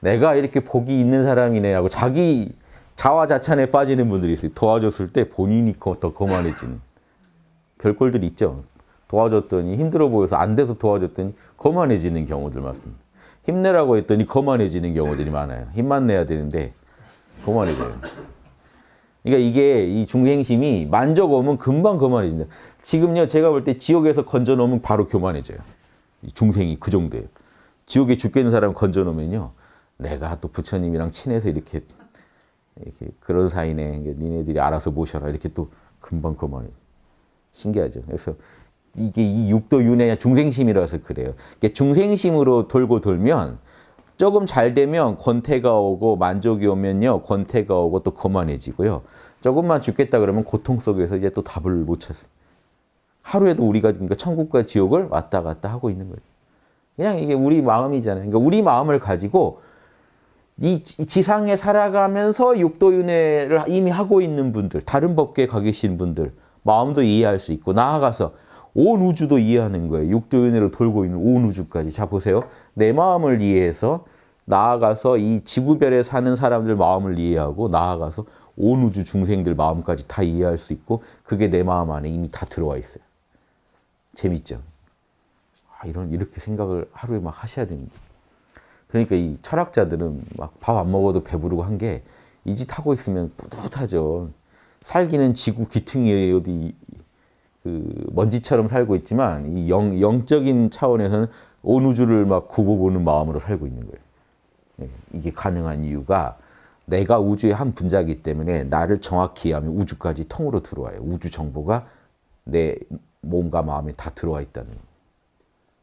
내가 이렇게 복이 있는 사람이네 하고 자기 자화자찬에 빠지는 분들이 있어요. 도와줬을 때 본인이 더거만해지 별꼴들이 있죠. 도와줬더니 힘들어 보여서 안 돼서 도와줬더니 거만해지는 경우들 많습니다. 힘내라고 했더니 거만해지는 경우들이 많아요. 힘만 내야 되는데 거만해져요. 그러니까 이게 이 중생심이 만족 오면 금방 거만해진다. 지금요 제가 볼 때 지옥에서 건져 놓으면 바로 교만해져요. 중생이 그 정도예요. 지옥에 죽겠는 사람 건져 놓으면요. 내가 또 부처님이랑 친해서 이렇게 이렇게 그런 사이네. 니네들이 알아서 모셔라. 이렇게 또 금방 그만해. 신기하죠. 그래서 이게 이 육도 윤회냐 중생심이라서 그래요. 이게 중생심으로 돌고 돌면 조금 잘 되면 권태가 오고 만족이 오면요 권태가 오고 또 거만해지고요. 조금만 죽겠다 그러면 고통 속에서 이제 또 답을 못 찾습니다. 하루에도 우리가 그러니까 천국과 지옥을 왔다 갔다 하고 있는 거예요. 그냥 이게 우리 마음이잖아요. 그러니까 우리 마음을 가지고 이 지상에 살아가면서 육도윤회를 이미 하고 있는 분들, 다른 법계에 가 계신 분들 마음도 이해할 수 있고 나아가서 온 우주도 이해하는 거예요. 육도윤회로 돌고 있는 온 우주까지. 자 보세요. 내 마음을 이해해서 나아가서 이 지구별에 사는 사람들 마음을 이해하고 나아가서 온 우주 중생들 마음까지 다 이해할 수 있고 그게 내 마음 안에 이미 다 들어와 있어요. 재밌죠? 아, 이런 이렇게 생각을 하루에 막 하셔야 됩니다. 그러니까 이 철학자들은 막 밥 안 먹어도 배부르고 한 게 이 짓 하고 있으면 뿌듯하죠. 살기는 지구 귀퉁이 어디 그 먼지처럼 살고 있지만 이 영, 영적인 차원에서는 온 우주를 막 굽어보는 마음으로 살고 있는 거예요. 네, 이게 가능한 이유가 내가 우주의 한 분자이기 때문에 나를 정확히 하면 우주까지 통으로 들어와요. 우주 정보가 내 몸과 마음에 다 들어와 있다는 거예요.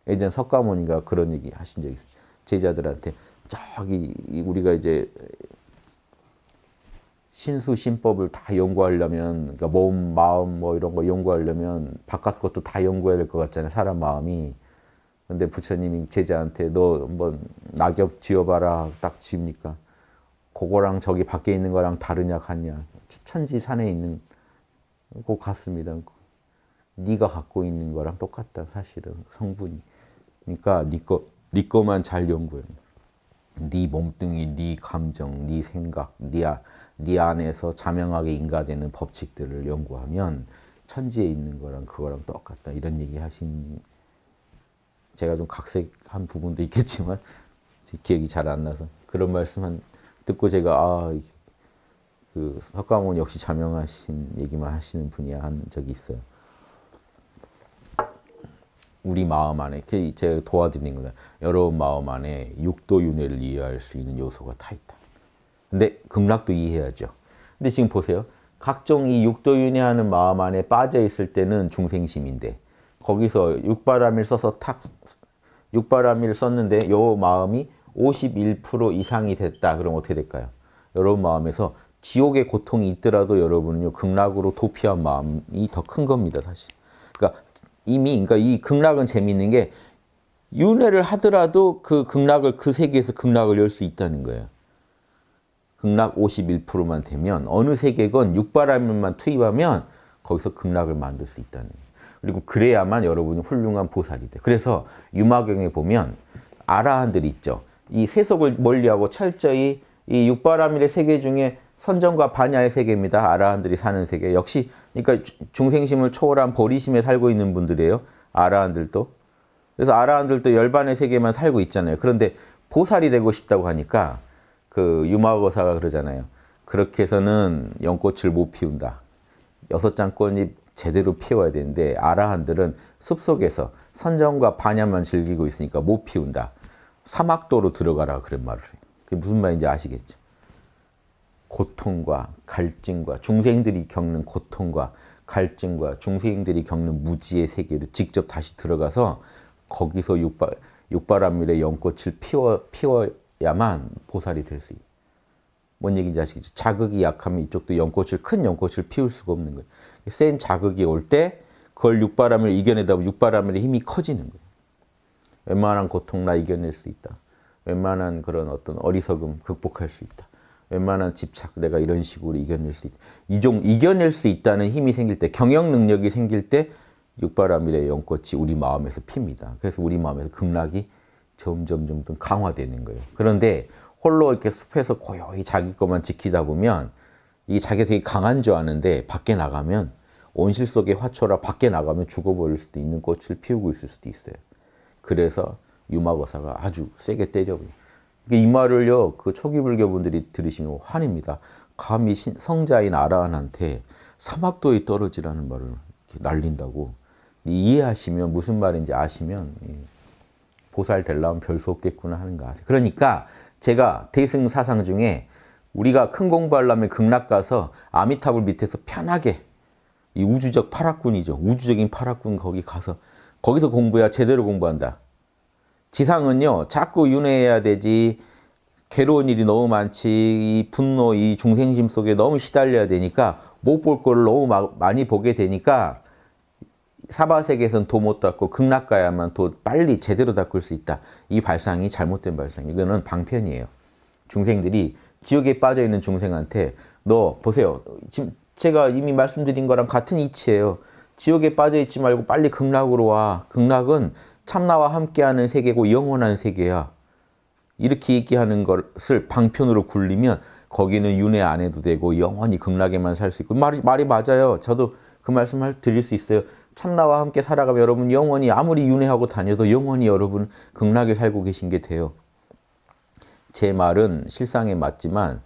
예전 석가모니가 그런 얘기 하신 적있어 제자들한테 저기 우리가 이제 신수신법을 다 연구하려면 그러니까 몸, 마음 뭐 이런 거 연구하려면 바깥 것도 다 연구해야 될 것 같잖아요. 사람 마음이. 근데 부처님이 제자한테 너 한번 낙엽 지어봐라 딱입니까 그거랑 저기 밖에 있는 거랑 다르냐 같냐? 천지 산에 있는 것 같습니다. 네가 갖고 있는 거랑 똑같다 사실은 성분이. 그러니까 네거 네 것만 잘 연구해. 네 몸뚱이, 네 감정, 네 생각, 네, 아, 네 안에서 자명하게 인가되는 법칙들을 연구하면 천지에 있는 거랑 그거랑 똑같다. 이런 얘기 하신 제가 좀 각색한 부분도 있겠지만 기억이 잘 안 나서 그런 말씀한 듣고 제가 아, 그 석가모니 역시 자명하신 얘기만 하시는 분이야 한 적이 있어요. 우리 마음 안에 제가 도와드리는 거는 여러분 마음 안에 육도윤회를 이해할 수 있는 요소가 다 있다. 근데 극락도 이해해야죠. 근데 지금 보세요. 각종 이 육도윤회하는 마음 안에 빠져 있을 때는 중생심인데 거기서 육바람일 써서 탁 육바람일 썼는데 요 마음이 51% 이상이 됐다. 그럼 어떻게 될까요? 여러분 마음에서 지옥의 고통이 있더라도 여러분은요 극락으로 도피한 마음이 더 큰 겁니다 사실. 그러니까 이미 그러니까 이 극락은 재밌는 게 윤회를 하더라도 그 극락을 그 세계에서 극락을 열 수 있다는 거예요. 극락 51%만 되면 어느 세계건 육바람일만 투입하면 거기서 극락을 만들 수 있다는 거예요. 그리고 그래야만 여러분이 훌륭한 보살이 돼. 그래서 유마경에 보면 아라한들이 있죠. 이 세속을 멀리하고 철저히 이 육바라밀의 세계 중에 선정과 반야의 세계입니다. 아라한들이 사는 세계. 역시 그러니까 중생심을 초월한 보리심에 살고 있는 분들이에요. 아라한들도. 그래서 아라한들도 열반의 세계만 살고 있잖아요. 그런데 보살이 되고 싶다고 하니까 그 유마거사가 그러잖아요. 그렇게 해서는 연꽃을 못 피운다. 여섯 장꽃잎 제대로 피워야 되는데 아라한들은 숲속에서 선정과 반야만 즐기고 있으니까 못 피운다. 사막도로 들어가라 그런 말을. 그게 무슨 말인지 아시겠죠? 고통과 갈증과 중생들이 겪는 고통과 갈증과 중생들이 겪는 무지의 세계로 직접 다시 들어가서 거기서 육바, 육바람밀의 연꽃을 피워, 피워야만 보살이 될 수있어뭔 얘기인지 아시겠죠? 자극이 약하면 이쪽도 연꽃을 큰 연꽃을 피울 수가 없는 거예요. 센 자극이 올 때 그걸 육바람을 이겨내다 보면 육바람의 힘이 커지는 거예요. 웬만한 고통 나 이겨낼 수 있다. 웬만한 그런 어떤 어리석음 극복할 수 있다. 웬만한 집착 내가 이런 식으로 이겨낼 수 있다. 이종 이겨낼 수 있다는 힘이 생길 때 경영 능력이 생길 때 육바라밀의 연꽃이 우리 마음에서 핍니다. 그래서 우리 마음에서 극락이 점점 점점 강화되는 거예요. 그런데 홀로 이렇게 숲에서 고요히 자기 것만 지키다 보면 이게 자기가 되게 강한 줄 아는데 밖에 나가면 온실 속의 화초라 밖에 나가면 죽어버릴 수도 있는 꽃을 피우고 있을 수도 있어요. 그래서 유마버사가 아주 세게 때려버려요. 그러니까 이 말을요 그 초기 불교분들이 들으시면 화냅니다. 감히 성자인 아라한한테 사막도에 떨어지라는 말을 날린다고 이해하시면 무슨 말인지 아시면 보살 될라면 별 수 없겠구나 하는가. 그러니까 제가 대승 사상 중에 우리가 큰 공부하려면 극락 가서 아미타불 밑에서 편하게 이 우주적 파락군이죠. 우주적인 파락군 거기 가서 거기서 공부해야 제대로 공부한다. 지상은요, 자꾸 윤회해야 되지, 괴로운 일이 너무 많지, 이 분노, 이 중생심 속에 너무 시달려야 되니까, 못 볼 걸 너무 마, 많이 보게 되니까, 사바세계에서는도못 닦고, 극락가야만 도 빨리 제대로 닦을 수 있다. 이 발상이 잘못된 발상. 이거는 방편이에요. 중생들이, 지옥에 빠져있는 중생한테, 너, 보세요. 지금 제가 이미 말씀드린 거랑 같은 이치예요. 지옥에 빠져있지 말고 빨리 극락으로 와. 극락은 참나와 함께하는 세계고 영원한 세계야. 이렇게 얘기하는 것을 방편으로 굴리면 거기는 윤회 안 해도 되고 영원히 극락에만 살 수 있고 말이, 말이 맞아요. 저도 그 말씀을 드릴 수 있어요. 참나와 함께 살아가면 여러분 영원히 아무리 윤회하고 다녀도 영원히 여러분 극락에 살고 계신 게 돼요. 제 말은 실상에 맞지만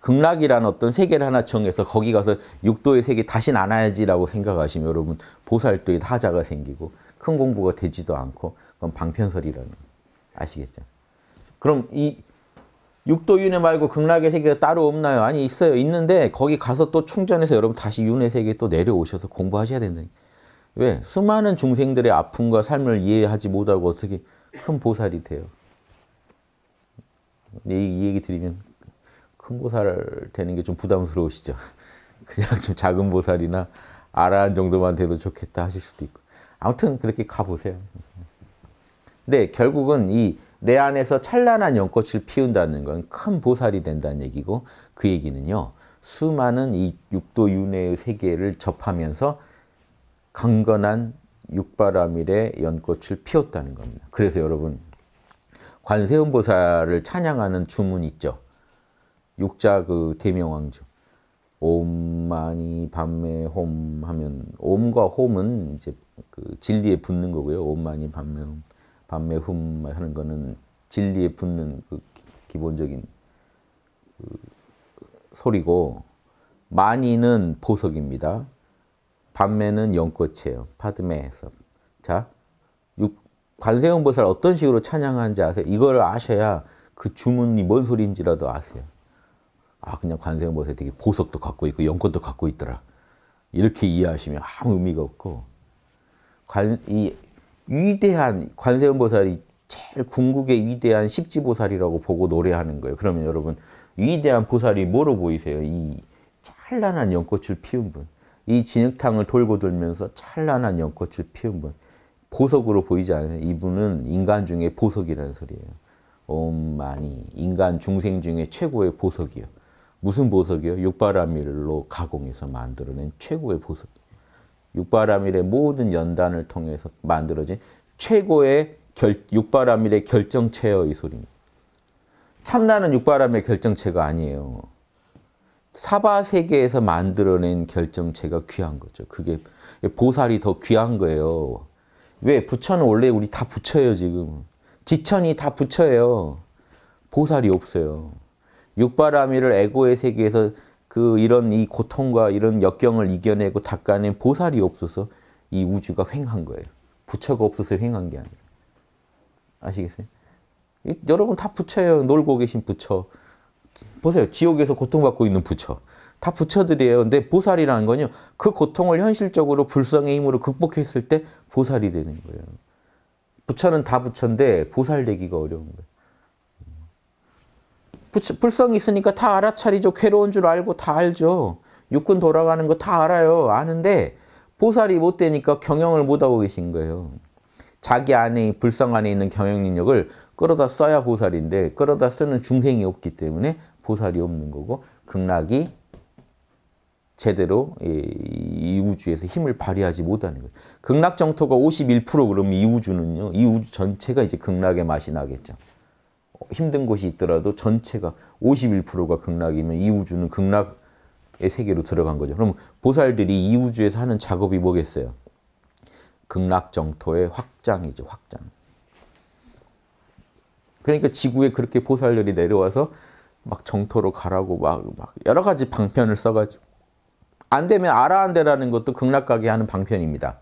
극락이란 어떤 세계를 하나 정해서 거기 가서 육도의 세계 다시 나눠야지라고 생각하시면 여러분 보살도의 타자가 생기고 큰 공부가 되지도 않고 그건 방편설이라는 아시겠죠? 그럼 이 육도윤회 말고 극락의 세계가 따로 없나요? 아니 있어요. 있는데 거기 가서 또 충전해서 여러분 다시 윤회 세계에 또 내려오셔서 공부하셔야 된다 왜? 수많은 중생들의 아픔과 삶을 이해하지 못하고 어떻게 큰 보살이 돼요. 이, 이 얘기 드리면 큰 보살 되는 게 좀 부담스러우시죠? 그냥 좀 작은 보살이나 아라한 정도만 돼도 좋겠다 하실 수도 있고. 아무튼 그렇게 가보세요. 근데 네, 결국은 이 내 안에서 찬란한 연꽃을 피운다는 건 큰 보살이 된다는 얘기고 그 얘기는요. 수많은 이 육도 윤회의 세계를 접하면서 강건한 육바라밀의 연꽃을 피웠다는 겁니다. 그래서 여러분 관세음보살을 찬양하는 주문 있죠. 육자 그 대명왕주 옴 마니 밤에 홈 하면 옴과 홈은 이제 그 진리에 붙는 거고요. 오만이 반매 반매 흠 하는 거는 진리에 붙는 그 기본적인 그 소리고 만이는 보석입니다. 반매는 연꽃이에요. 파드메에서 자 관세음 보살 어떤 식으로 찬양하는지 아세요? 이걸 아셔야 그 주문이 뭔 소리인지라도 아세요. 아 그냥 관세음 보살 되게 보석도 갖고 있고 연꽃도 갖고 있더라. 이렇게 이해하시면 아무 의미가 없고 관, 이 위대한 관세음보살이 제일 궁극의 위대한 십지보살이라고 보고 노래하는 거예요. 그러면 여러분 위대한 보살이 뭐로 보이세요? 이 찬란한 연꽃을 피운 분. 이 진흙탕을 돌고 돌면서 찬란한 연꽃을 피운 분. 보석으로 보이지 않아요. 이분은 인간 중에 보석이라는 소리예요. 엄마니 인간 중생 중에 최고의 보석이요. 무슨 보석이요? 육바라밀로 가공해서 만들어낸 최고의 보석. 육바라밀의 모든 연단을 통해서 만들어진 최고의 결, 육바라밀의 결정체여 이 소리입니다. 참나는 육바람의 결정체가 아니에요. 사바 세계에서 만들어낸 결정체가 귀한 거죠. 그게 보살이 더 귀한 거예요. 왜? 부처는 원래 우리 다 부처예요, 지금. 지천이 다 부처예요. 보살이 없어요. 육바라밀을 에고의 세계에서 그 이런 이 고통과 이런 역경을 이겨내고 닦아낸 보살이 없어서 이 우주가 횡한 거예요. 부처가 없어서 횡한 게 아니라. 아시겠어요? 이, 여러분 다 부처예요. 놀고 계신 부처. 보세요. 지옥에서 고통받고 있는 부처. 다 부처들이에요. 근데 보살이라는 건요. 그 고통을 현실적으로 불성의 힘으로 극복했을 때 보살이 되는 거예요. 부처는 다 부처인데 보살 되기가 어려운 거예요. 불성이 있으니까 다 알아차리죠. 괴로운 줄 알고 다 알죠. 육군 돌아가는 거 다 알아요. 아는데 보살이 못 되니까 경영을 못 하고 계신 거예요. 자기 안에 불성 안에 있는 경영 능력을 끌어다 써야 보살인데 끌어다 쓰는 중생이 없기 때문에 보살이 없는 거고 극락이 제대로 예, 이 우주에서 힘을 발휘하지 못하는 거예요. 극락 정토가 51% 그러면 이 우주는요. 이 우주 전체가 이제 극락의 맛이 나겠죠. 어, 힘든 곳이 있더라도 전체가 51%가 극락이면 이 우주는 극락의 세계로 들어간 거죠. 그럼 보살들이 이 우주에서 하는 작업이 뭐겠어요? 극락 정토의 확장이죠. 확장. 그러니까 지구에 그렇게 보살들이 내려와서 막 정토로 가라고 막, 막 여러 가지 방편을 써가지고 안 되면 아라한데라는 것도 극락가게 하는 방편입니다.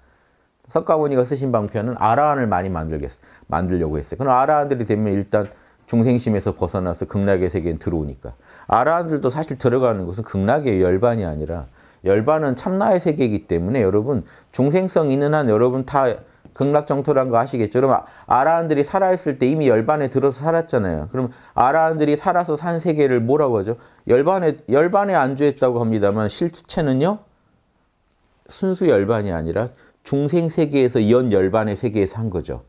석가모니가 쓰신 방편은 아라한을 많이 만들겠, 만들려고 했어요. 그럼 아라한들이 되면 일단 중생심에서 벗어나서 극락의 세계에 들어오니까. 아라한들도 사실 들어가는 것은 극락의 열반이 아니라 열반은 참나의 세계이기 때문에 여러분 중생성 있는 한 여러분 다 극락정토란 거 아시겠죠? 그럼 아라한들이 살아있을 때 이미 열반에 들어서 살았잖아요. 그럼 아라한들이 살아서 산 세계를 뭐라고 하죠? 열반에, 열반에 안주했다고 합니다만 실체는요? 순수 열반이 아니라 중생 세계에서 연 열반의 세계에서 한 거죠.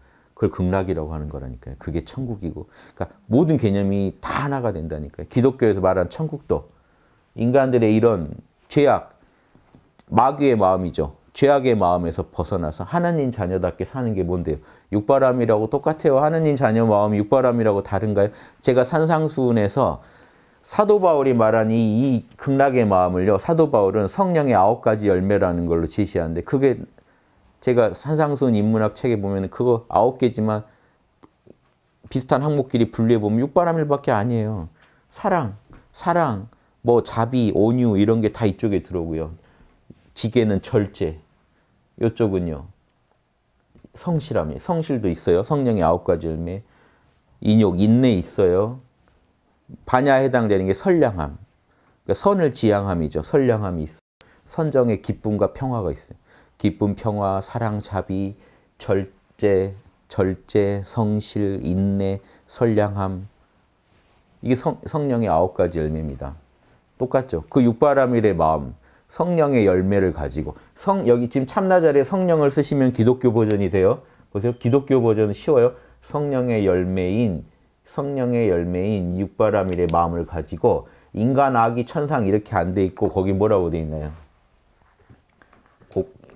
그걸 극락이라고 하는 거라니까요. 그게 천국이고. 그러니까 모든 개념이 다 하나가 된다니까요. 기독교에서 말한 천국도 인간들의 이런 죄악, 마귀의 마음이죠. 죄악의 마음에서 벗어나서 하나님 자녀답게 사는 게 뭔데요? 육바람이라고 똑같아요. 하나님 자녀 마음이 육바람이라고 다른가요? 제가 산상수훈에서 사도 바울이 말한 이, 이 극락의 마음을요. 사도 바울은 성령의 아홉 가지 열매라는 걸로 제시하는데 그게 제가 산상수훈 인문학 책에 보면 그거 아홉 개지만 비슷한 항목끼리 분리해 보면 육바람일밖에 아니에요. 사랑, 사랑, 뭐 자비, 온유 이런 게 다 이쪽에 들어오고요. 지게는 절제, 이쪽은요. 성실함이 성실도 있어요. 성령의 아홉 가지 열매. 인욕, 인내 있어요. 반야에 해당되는 게 선량함. 그러니까 선을 지향함이죠. 선량함이 있어요. 선정의 기쁨과 평화가 있어요. 기쁨, 평화, 사랑, 자비, 절제, 절제, 성실, 인내, 선량함. 이게 성, 성령의 아홉 가지 열매입니다. 똑같죠. 그 육바라밀의 마음, 성령의 열매를 가지고 성 여기 지금 참나자리에 성령을 쓰시면 기독교 버전이 돼요. 보세요. 기독교 버전은 쉬워요. 성령의 열매인 성령의 열매인 육바라밀의 마음을 가지고 인간 악이 천상 이렇게 안 돼 있고 거기 뭐라고 돼 있나요?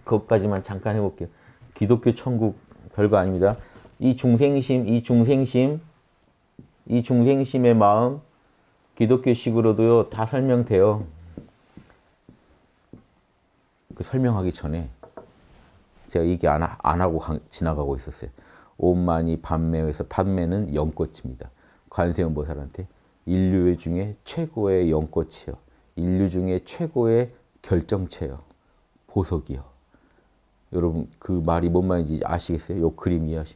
그것까지만 잠깐 해볼게요. 기독교 천국 별거 아닙니다. 이 중생심, 이 중생심, 이 중생심의 마음 기독교식으로도요 다 설명돼요. 그 설명하기 전에 제가 얘기 안, 안 하고 가, 지나가고 있었어요. 옴만이 반매에서 반매는 연꽃입니다. 관세음보살한테 인류 중에 최고의 연꽃이요. 인류 중에 최고의 결정체요. 보석이요. 여러분 그 말이 뭔 말인지 아시겠어요? 요 그림 이해하시?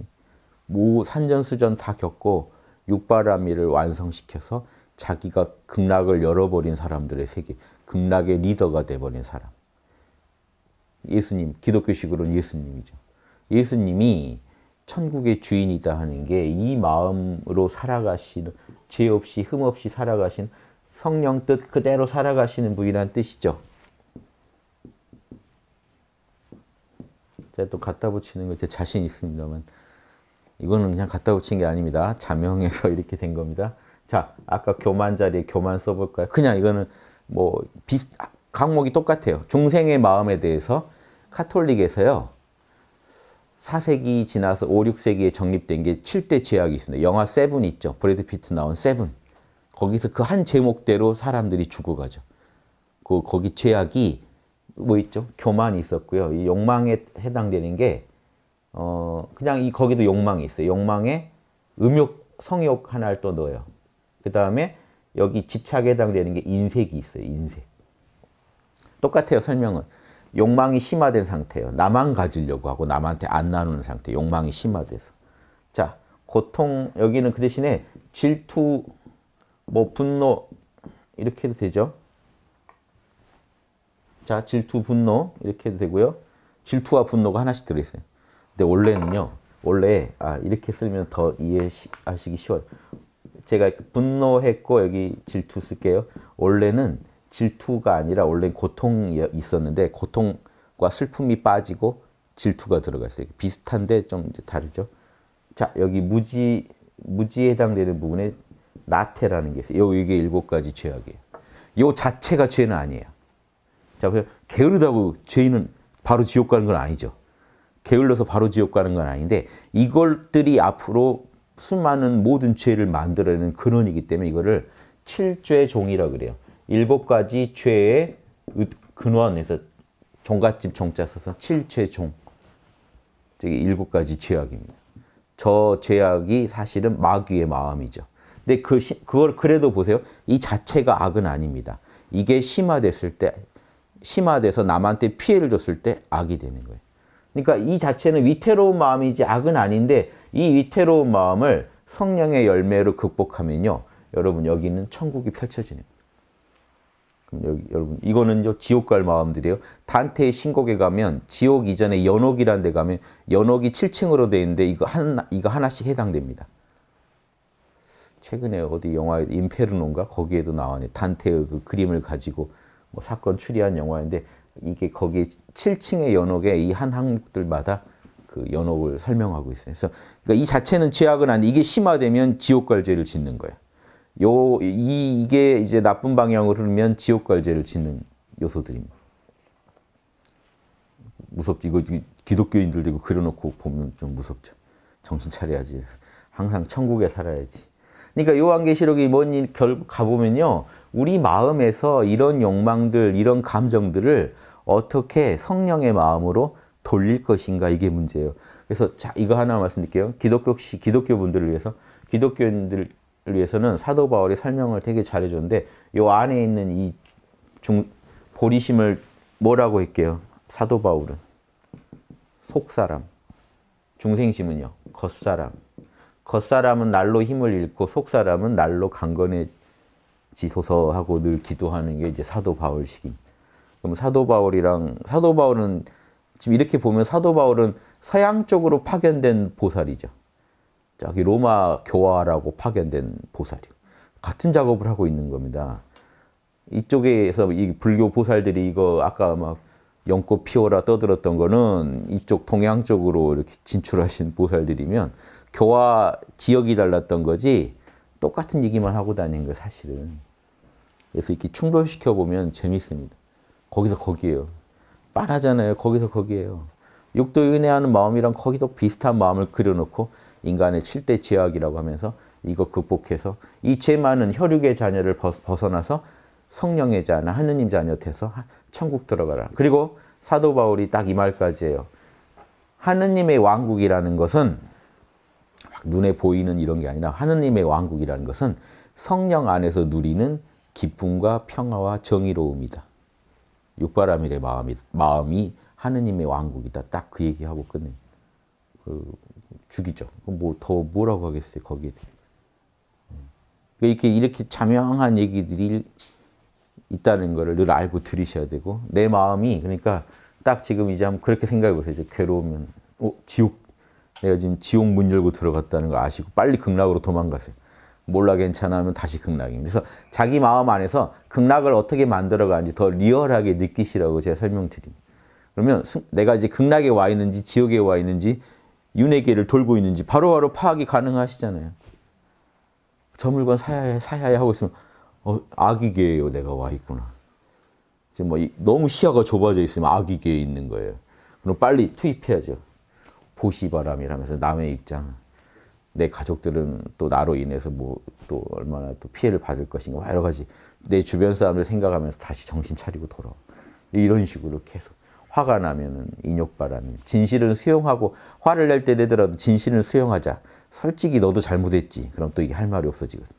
모 산전수전 다 겪고 육바라밀을 완성시켜서 자기가 급락을 열어버린 사람들의 세계, 급락의 리더가 돼버린 사람. 예수님, 기독교식으로는 예수님이죠. 예수님이 천국의 주인이다 하는 게 이 마음으로 살아가시는, 죄 없이, 흠 없이 살아가신 성령 뜻 그대로 살아가시는 분이란 뜻이죠. 제가 또 갖다 붙이는 거제 자신 있습니다만 이거는 그냥 갖다 붙인 게 아닙니다. 자명해서 이렇게 된 겁니다. 자, 아까 교만 자리에 교만 써볼까요? 그냥 이거는 뭐 비슷, 강목이 똑같아요. 중생의 마음에 대해서 카톨릭에서요. 4세기 지나서 5, 6세기에 정립된 게 7대 제약이 있습니다. 영화 세븐 있죠. 브래드 피트 나온 세븐. 거기서 그 한 제목대로 사람들이 죽어가죠. 그 거기 죄악이 뭐 있죠? 교만이 있었고요. 이 욕망에 해당되는 게 어, 그냥 이 거기도 욕망이 있어요. 욕망에 음욕, 성욕 하나를 또 넣어요. 그 다음에 여기 집착에 해당되는 게 인색이 있어요. 인색. 똑같아요. 설명은. 욕망이 심화된 상태예요. 나만 가지려고 하고 남한테 안 나누는 상태. 욕망이 심화돼서. 자, 고통 여기는 그 대신에 질투, 뭐 분노 이렇게 해도 되죠. 자, 질투, 분노 이렇게 해도 되고요. 질투와 분노가 하나씩 들어있어요. 근데 원래는요. 원래 아, 이렇게 쓰면 더 이해하시기 쉬워요. 제가 분노했고 여기 질투 쓸게요. 원래는 질투가 아니라 원래 고통이 있었는데 고통과 슬픔이 빠지고 질투가 들어가 어요 비슷한데 좀 다르죠. 자 여기 무지 무지에 해당되는 부분에 나태라는 게 있어요. 요 이게 일곱 가지 죄악이에요. 요 자체가 죄는 아니에요. 자, 게으르다고 죄인은 바로 지옥 가는 건 아니죠. 게을러서 바로 지옥 가는 건 아닌데 이것들이 앞으로 수많은 모든 죄를 만들어내는 근원이기 때문에 이거를 7죄 종이라 그래요. 일곱 가지 죄의 근원에서 종갓집 종자 써서 7죄 종. 저기 일곱 가지 죄악입니다. 저 죄악이 사실은 마귀의 마음이죠. 근데 그, 그걸 그래도 보세요. 이 자체가 악은 아닙니다. 이게 심화됐을 때 심화돼서 남한테 피해를 줬을 때 악이 되는 거예요. 그러니까 이 자체는 위태로운 마음이지 악은 아닌데 이 위태로운 마음을 성령의 열매로 극복하면요. 여러분 여기는 천국이 펼쳐지는 그럼 여기, 여러분 이거는요. 지옥 갈 마음들이에요. 단테의 신곡에 가면 지옥 이전에 연옥이라는 데 가면 연옥이 7층으로 돼 있는데 이거 하나, 이거 하나씩 해당됩니다. 최근에 어디 영화 인페르노인가 거기에도 나왔네. 단테의 그 그림을 가지고 뭐 사건 추리한 영화인데 이게 거기 7층의 연옥에 이 한 항목들마다 그 연옥을 설명하고 있어요. 그래서 그러니까 이 자체는 죄악은 아닌 이게 심화되면 지옥갈죄를 짓는 거예요. 요, 이, 이게 이제 나쁜 방향으로 흐르면 지옥갈죄를 짓는 요소들입니다. 무섭지. 이거 기독교인들도 이거 그려놓고 보면 좀 무섭죠. 정신 차려야지. 항상 천국에 살아야지. 그러니까 요한계시록이 뭔 일, 결국 가보면요. 우리 마음에서 이런 욕망들, 이런 감정들을 어떻게 성령의 마음으로 돌릴 것인가 이게 문제예요. 그래서 자 이거 하나 말씀드릴게요. 기독교시 기독교 분들을 위해서 기독교인들을 위해서는 사도 바울이 설명을 되게 잘해줬는데 요 안에 있는 이 중 보리심을 뭐라고 할게요? 사도 바울은 속사람, 중생심은요 겉사람. 겉사람은 날로 힘을 잃고 속사람은 날로 강건해 지소서 하고 늘 기도하는 게 이제 사도 바울식임. 그럼 사도 바울이랑 사도 바울은 지금 이렇게 보면 사도 바울은 서양 쪽으로 파견된 보살이죠. 저기 로마 교화라고 파견된 보살이 같은 작업을 하고 있는 겁니다. 이쪽에서 이 불교 보살들이 이거 아까 막 연꽃 피워라 떠들었던 거는 이쪽 동양 쪽으로 이렇게 진출하신 보살들이면 교화 지역이 달랐던 거지 똑같은 얘기만 하고 다닌 거 사실은. 그래서 이렇게 충돌시켜 보면 재밌습니다. 거기서 거기에요. 빠르잖아요. 거기서 거기에요. 육도 윤회하는 마음이랑 거기서 비슷한 마음을 그려놓고 인간의 7대 제약이라고 하면서 이거 극복해서 이 죄 많은 혈육의 자녀를 벗어나서 성령의 자나 하느님 자녀 돼서 천국 들어가라. 그리고 사도 바울이 딱 이 말까지 해요. 하느님의 왕국이라는 것은 눈에 보이는 이런 게 아니라 하느님의 왕국이라는 것은 성령 안에서 누리는 기쁨과 평화와 정의로움이다. 육바라밀의 마음이, 마음이 하느님의 왕국이다. 딱 그 얘기하고 끝내. 그 죽이죠. 뭐더 뭐라고 하겠어요 거기에. 음. 이렇게 이렇게 자명한 얘기들이 있다는 것을 늘 알고 들으셔야 되고 내 마음이 그러니까 딱 지금 이제 한번 그렇게 생각해 보세요. 이제 괴로우면 어, 지옥 내가 지금 지옥 문 열고 들어갔다는 거 아시고 빨리 극락으로 도망가세요. 몰라 괜찮아 하면 다시 극락입 그래서 자기 마음 안에서 극락을 어떻게 만들어가는지 더 리얼하게 느끼시라고 제가 설명드립니다. 그러면 내가 이제 극락에 와 있는지 지옥에 와 있는지 윤회계를 돌고 있는지 바로바로 바로 파악이 가능하시잖아요. 저 물건 사야 해, 사야 해 하고 있으면 어, 악이계예요. 내가 와 있구나. 이제 뭐 너무 시야가 좁아져 있으면 악이계에 있는 거예요. 그럼 빨리 투입해야죠. 보시바람이라면서 남의 입장 내 가족들은 또 나로 인해서 뭐 또 얼마나 또 피해를 받을 것인가 뭐 여러 가지 내 주변 사람들 생각하면서 다시 정신 차리고 돌아 이런 식으로 계속 화가 나면은 인욕바람이 진실은 수용하고 화를 낼 때되더라도 진실은 수용하자 솔직히 너도 잘못했지 그럼 또 이게 할 말이 없어지거든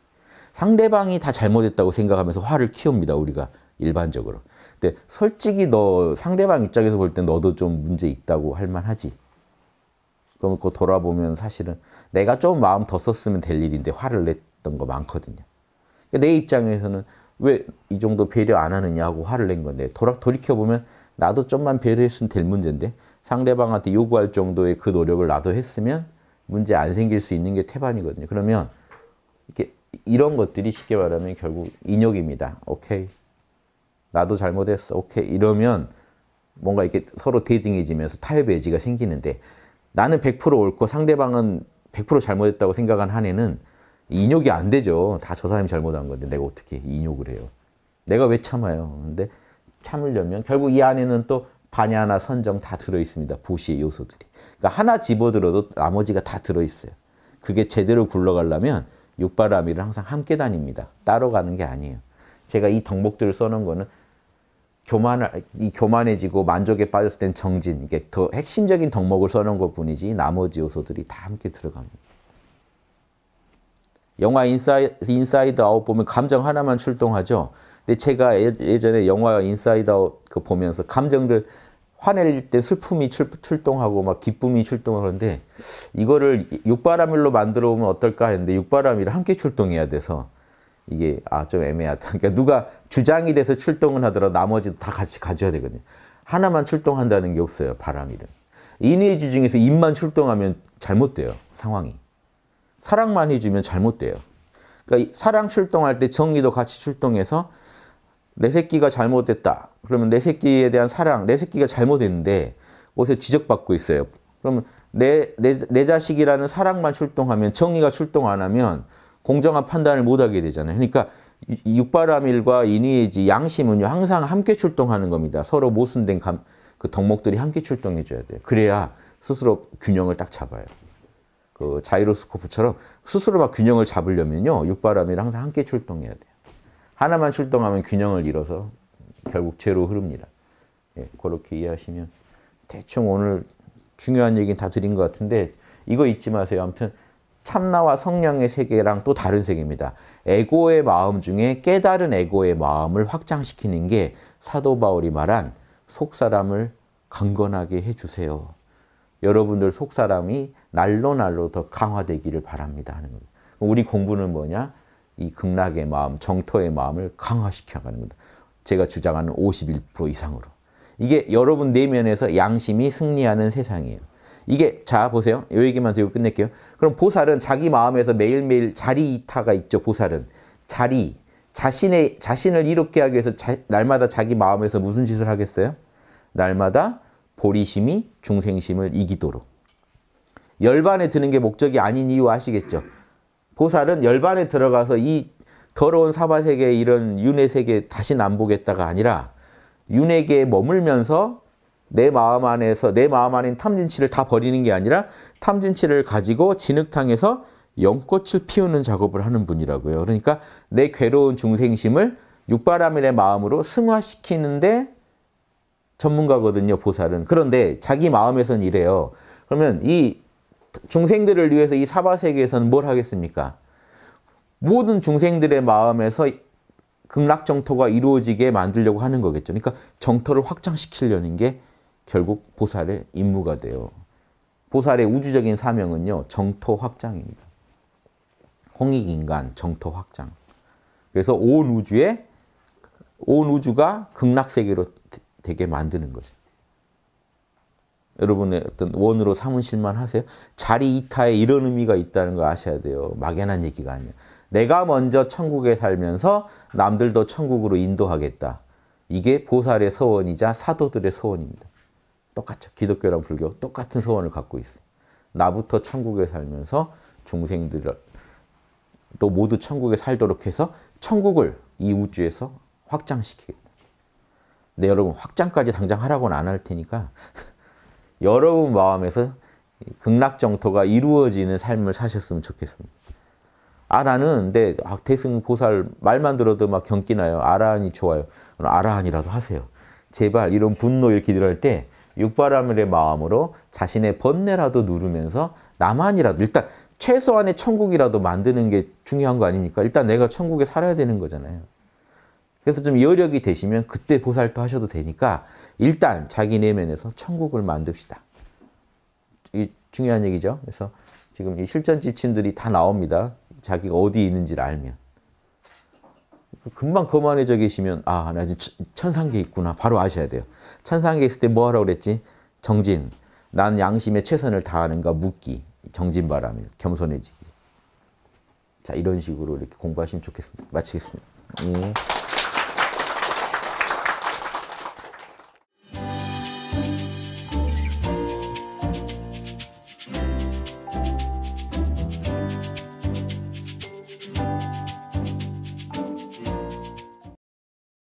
상대방이 다 잘못했다고 생각하면서 화를 키웁니다 우리가 일반적으로 근데 솔직히 너 상대방 입장에서 볼 때 너도 좀 문제 있다고 할 만하지 그러면 그 돌아보면 사실은 내가 좀 마음 더 썼으면 될 일인데 화를 냈던 거 많거든요. 그러니까 내 입장에서는 왜 이 정도 배려 안 하느냐고 화를 낸 건데 돌아, 돌이켜보면 나도 좀만 배려했으면 될 문제인데 상대방한테 요구할 정도의 그 노력을 나도 했으면 문제 안 생길 수 있는 게 태반이거든요. 그러면 이렇게 이런 것들이 쉽게 말하면 결국 인욕입니다. 오케이. 나도 잘못했어. 오케이. 이러면 뭔가 이렇게 서로 대등해지면서 타협의 지가 생기는데 나는 100% 옳고 상대방은 100% 잘못했다고 생각한 한 해는 인욕이 안 되죠. 다 저 사람이 잘못한 건데 내가 어떻게 인욕을 해요. 내가 왜 참아요. 근데 참으려면 결국 이 안에는 또 반야나 선정 다 들어있습니다. 보시의 요소들이. 그러니까 하나 집어들어도 나머지가 다 들어있어요. 그게 제대로 굴러가려면 육바라밀을 항상 함께 다닙니다. 따로 가는 게 아니에요. 제가 이 덕목들을 써놓은 거는 교만을 이 교만해지고 만족에 빠졌을 땐 정진 이게 더 핵심적인 덕목을 써놓은 것뿐이지 나머지 요소들이 다 함께 들어갑니다. 영화 인사이, 인사이드 아웃 보면 감정 하나만 출동하죠. 근데 제가 예, 예전에 영화 인사이드 아웃 그 보면서 감정들 화낼 때 슬픔이 출, 출동하고 막 기쁨이 출동하는데 이거를 육바람일로 만들어 오면 어떨까 했는데 육바람일 함께 출동해야 돼서 이게 아 좀 애매하다. 그러니까 누가 주장이 돼서 출동을 하더라도 나머지도 다 같이 가져야 되거든요. 하나만 출동한다는 게 없어요. 바람일은. 인의주 중에서 입만 출동하면 잘못돼요. 상황이. 사랑만 해주면 잘못돼요. 그러니까 사랑 출동할 때 정의도 같이 출동해서 내 새끼가 잘못됐다. 그러면 내 새끼에 대한 사랑, 내 새끼가 잘못했는데 옷에 지적받고 있어요. 그러면 내, 내, 내 자식이라는 사랑만 출동하면 정의가 출동 안 하면 공정한 판단을 못하게 되잖아요. 그러니까 육바라밀과 인위의지, 양심은 항상 함께 출동하는 겁니다. 서로 모순된 감, 그 덕목들이 함께 출동해줘야 돼요. 그래야 스스로 균형을 딱 잡아요. 그 자이로스코프처럼 스스로 막 균형을 잡으려면요 육바람이 항상 함께 출동해야 돼요. 하나만 출동하면 균형을 잃어서 결국 죄로 흐릅니다. 예, 그렇게 이해하시면 대충 오늘 중요한 얘기는 다 드린 것 같은데 이거 잊지 마세요. 아무튼 참나와 성령의 세계랑 또 다른 세계입니다. 에고의 마음 중에 깨달은 에고의 마음을 확장시키는 게 사도 바울이 말한 속사람을 강건하게 해주세요. 여러분들 속사람이 날로 날로 더 강화되기를 바랍니다. 하는 겁니다. 우리 공부는 뭐냐? 이 극락의 마음, 정토의 마음을 강화시켜가는 겁니다. 제가 주장하는 51% 이상으로. 이게 여러분 내면에서 양심이 승리하는 세상이에요. 이게 자 보세요. 요 얘기만 들고 끝낼게요. 그럼 보살은 자기 마음에서 매일매일 자리 타가 있죠. 보살은 자리 자신의 자신을 이롭게 하기 위해서 자, 날마다 자기 마음에서 무슨 짓을 하겠어요? 날마다 보리심이 중생심을 이기도록 열반에 드는 게 목적이 아닌 이유 아시겠죠? 보살은 열반에 들어가서 이 더러운 사바세계 이런 윤회세계 다시는 안 보겠다가 아니라 윤회계에 머물면서 내 마음 안에서 내 마음 안인 탐진치를 다 버리는 게 아니라 탐진치를 가지고 진흙탕에서 연꽃을 피우는 작업을 하는 분이라고요. 그러니까 내 괴로운 중생심을 육바라밀의 마음으로 승화시키는데 전문가거든요, 보살은. 그런데 자기 마음에선 이래요. 그러면 이 중생들을 위해서 이 사바세계에서는 뭘 하겠습니까? 모든 중생들의 마음에서 극락정토가 이루어지게 만들려고 하는 거겠죠. 그러니까 정토를 확장시키려는 게 결국 보살의 임무가 돼요. 보살의 우주적인 사명은요. 정토 확장입니다. 홍익인간 정토 확장. 그래서 온 우주에 온 우주가 극락세계로 되게 만드는 거죠. 여러분의 어떤 원으로 삼으실만 하세요? 자리 이타에 이런 의미가 있다는 걸 아셔야 돼요. 막연한 얘기가 아니에요. 내가 먼저 천국에 살면서 남들도 천국으로 인도하겠다. 이게 보살의 소원이자 사도들의 소원입니다. 똑같죠. 기독교랑 불교 똑같은 소원을 갖고 있어. 나부터 천국에 살면서 중생들을 또 모두 천국에 살도록 해서 천국을 이 우주에서 확장시키겠다. 근 여러분 확장까지 당장 하라고는 안 할 테니까 여러분 마음에서 극락정토가 이루어지는 삶을 사셨으면 좋겠습니다. 아 나는 근데 대승보살 말만 들어도 막 경기나요. 아라한이 좋아요. 아라한이라도 하세요. 제발 이런 분노 이렇게 일어날 때 육바라밀의 마음으로 자신의 번뇌라도 누르면서 나만이라도 일단 최소한의 천국이라도 만드는 게 중요한 거 아닙니까? 일단 내가 천국에 살아야 되는 거잖아요. 그래서 좀 여력이 되시면 그때 보살도 하셔도 되니까 일단 자기 내면에서 천국을 만듭시다. 이 중요한 얘기죠. 그래서 지금 이 실전 지침들이 다 나옵니다. 자기가 어디 있는지를 알면. 금방 거만해져 계시면 아나 지금 천상계 있구나 바로 아셔야 돼요. 천상계 있을 때 뭐 하라고 그랬지? 정진. 난 양심에 최선을 다하는가 묻기. 정진바람이 겸손해지기. 자 이런 식으로 이렇게 공부하시면 좋겠습니다. 마치겠습니다. 예.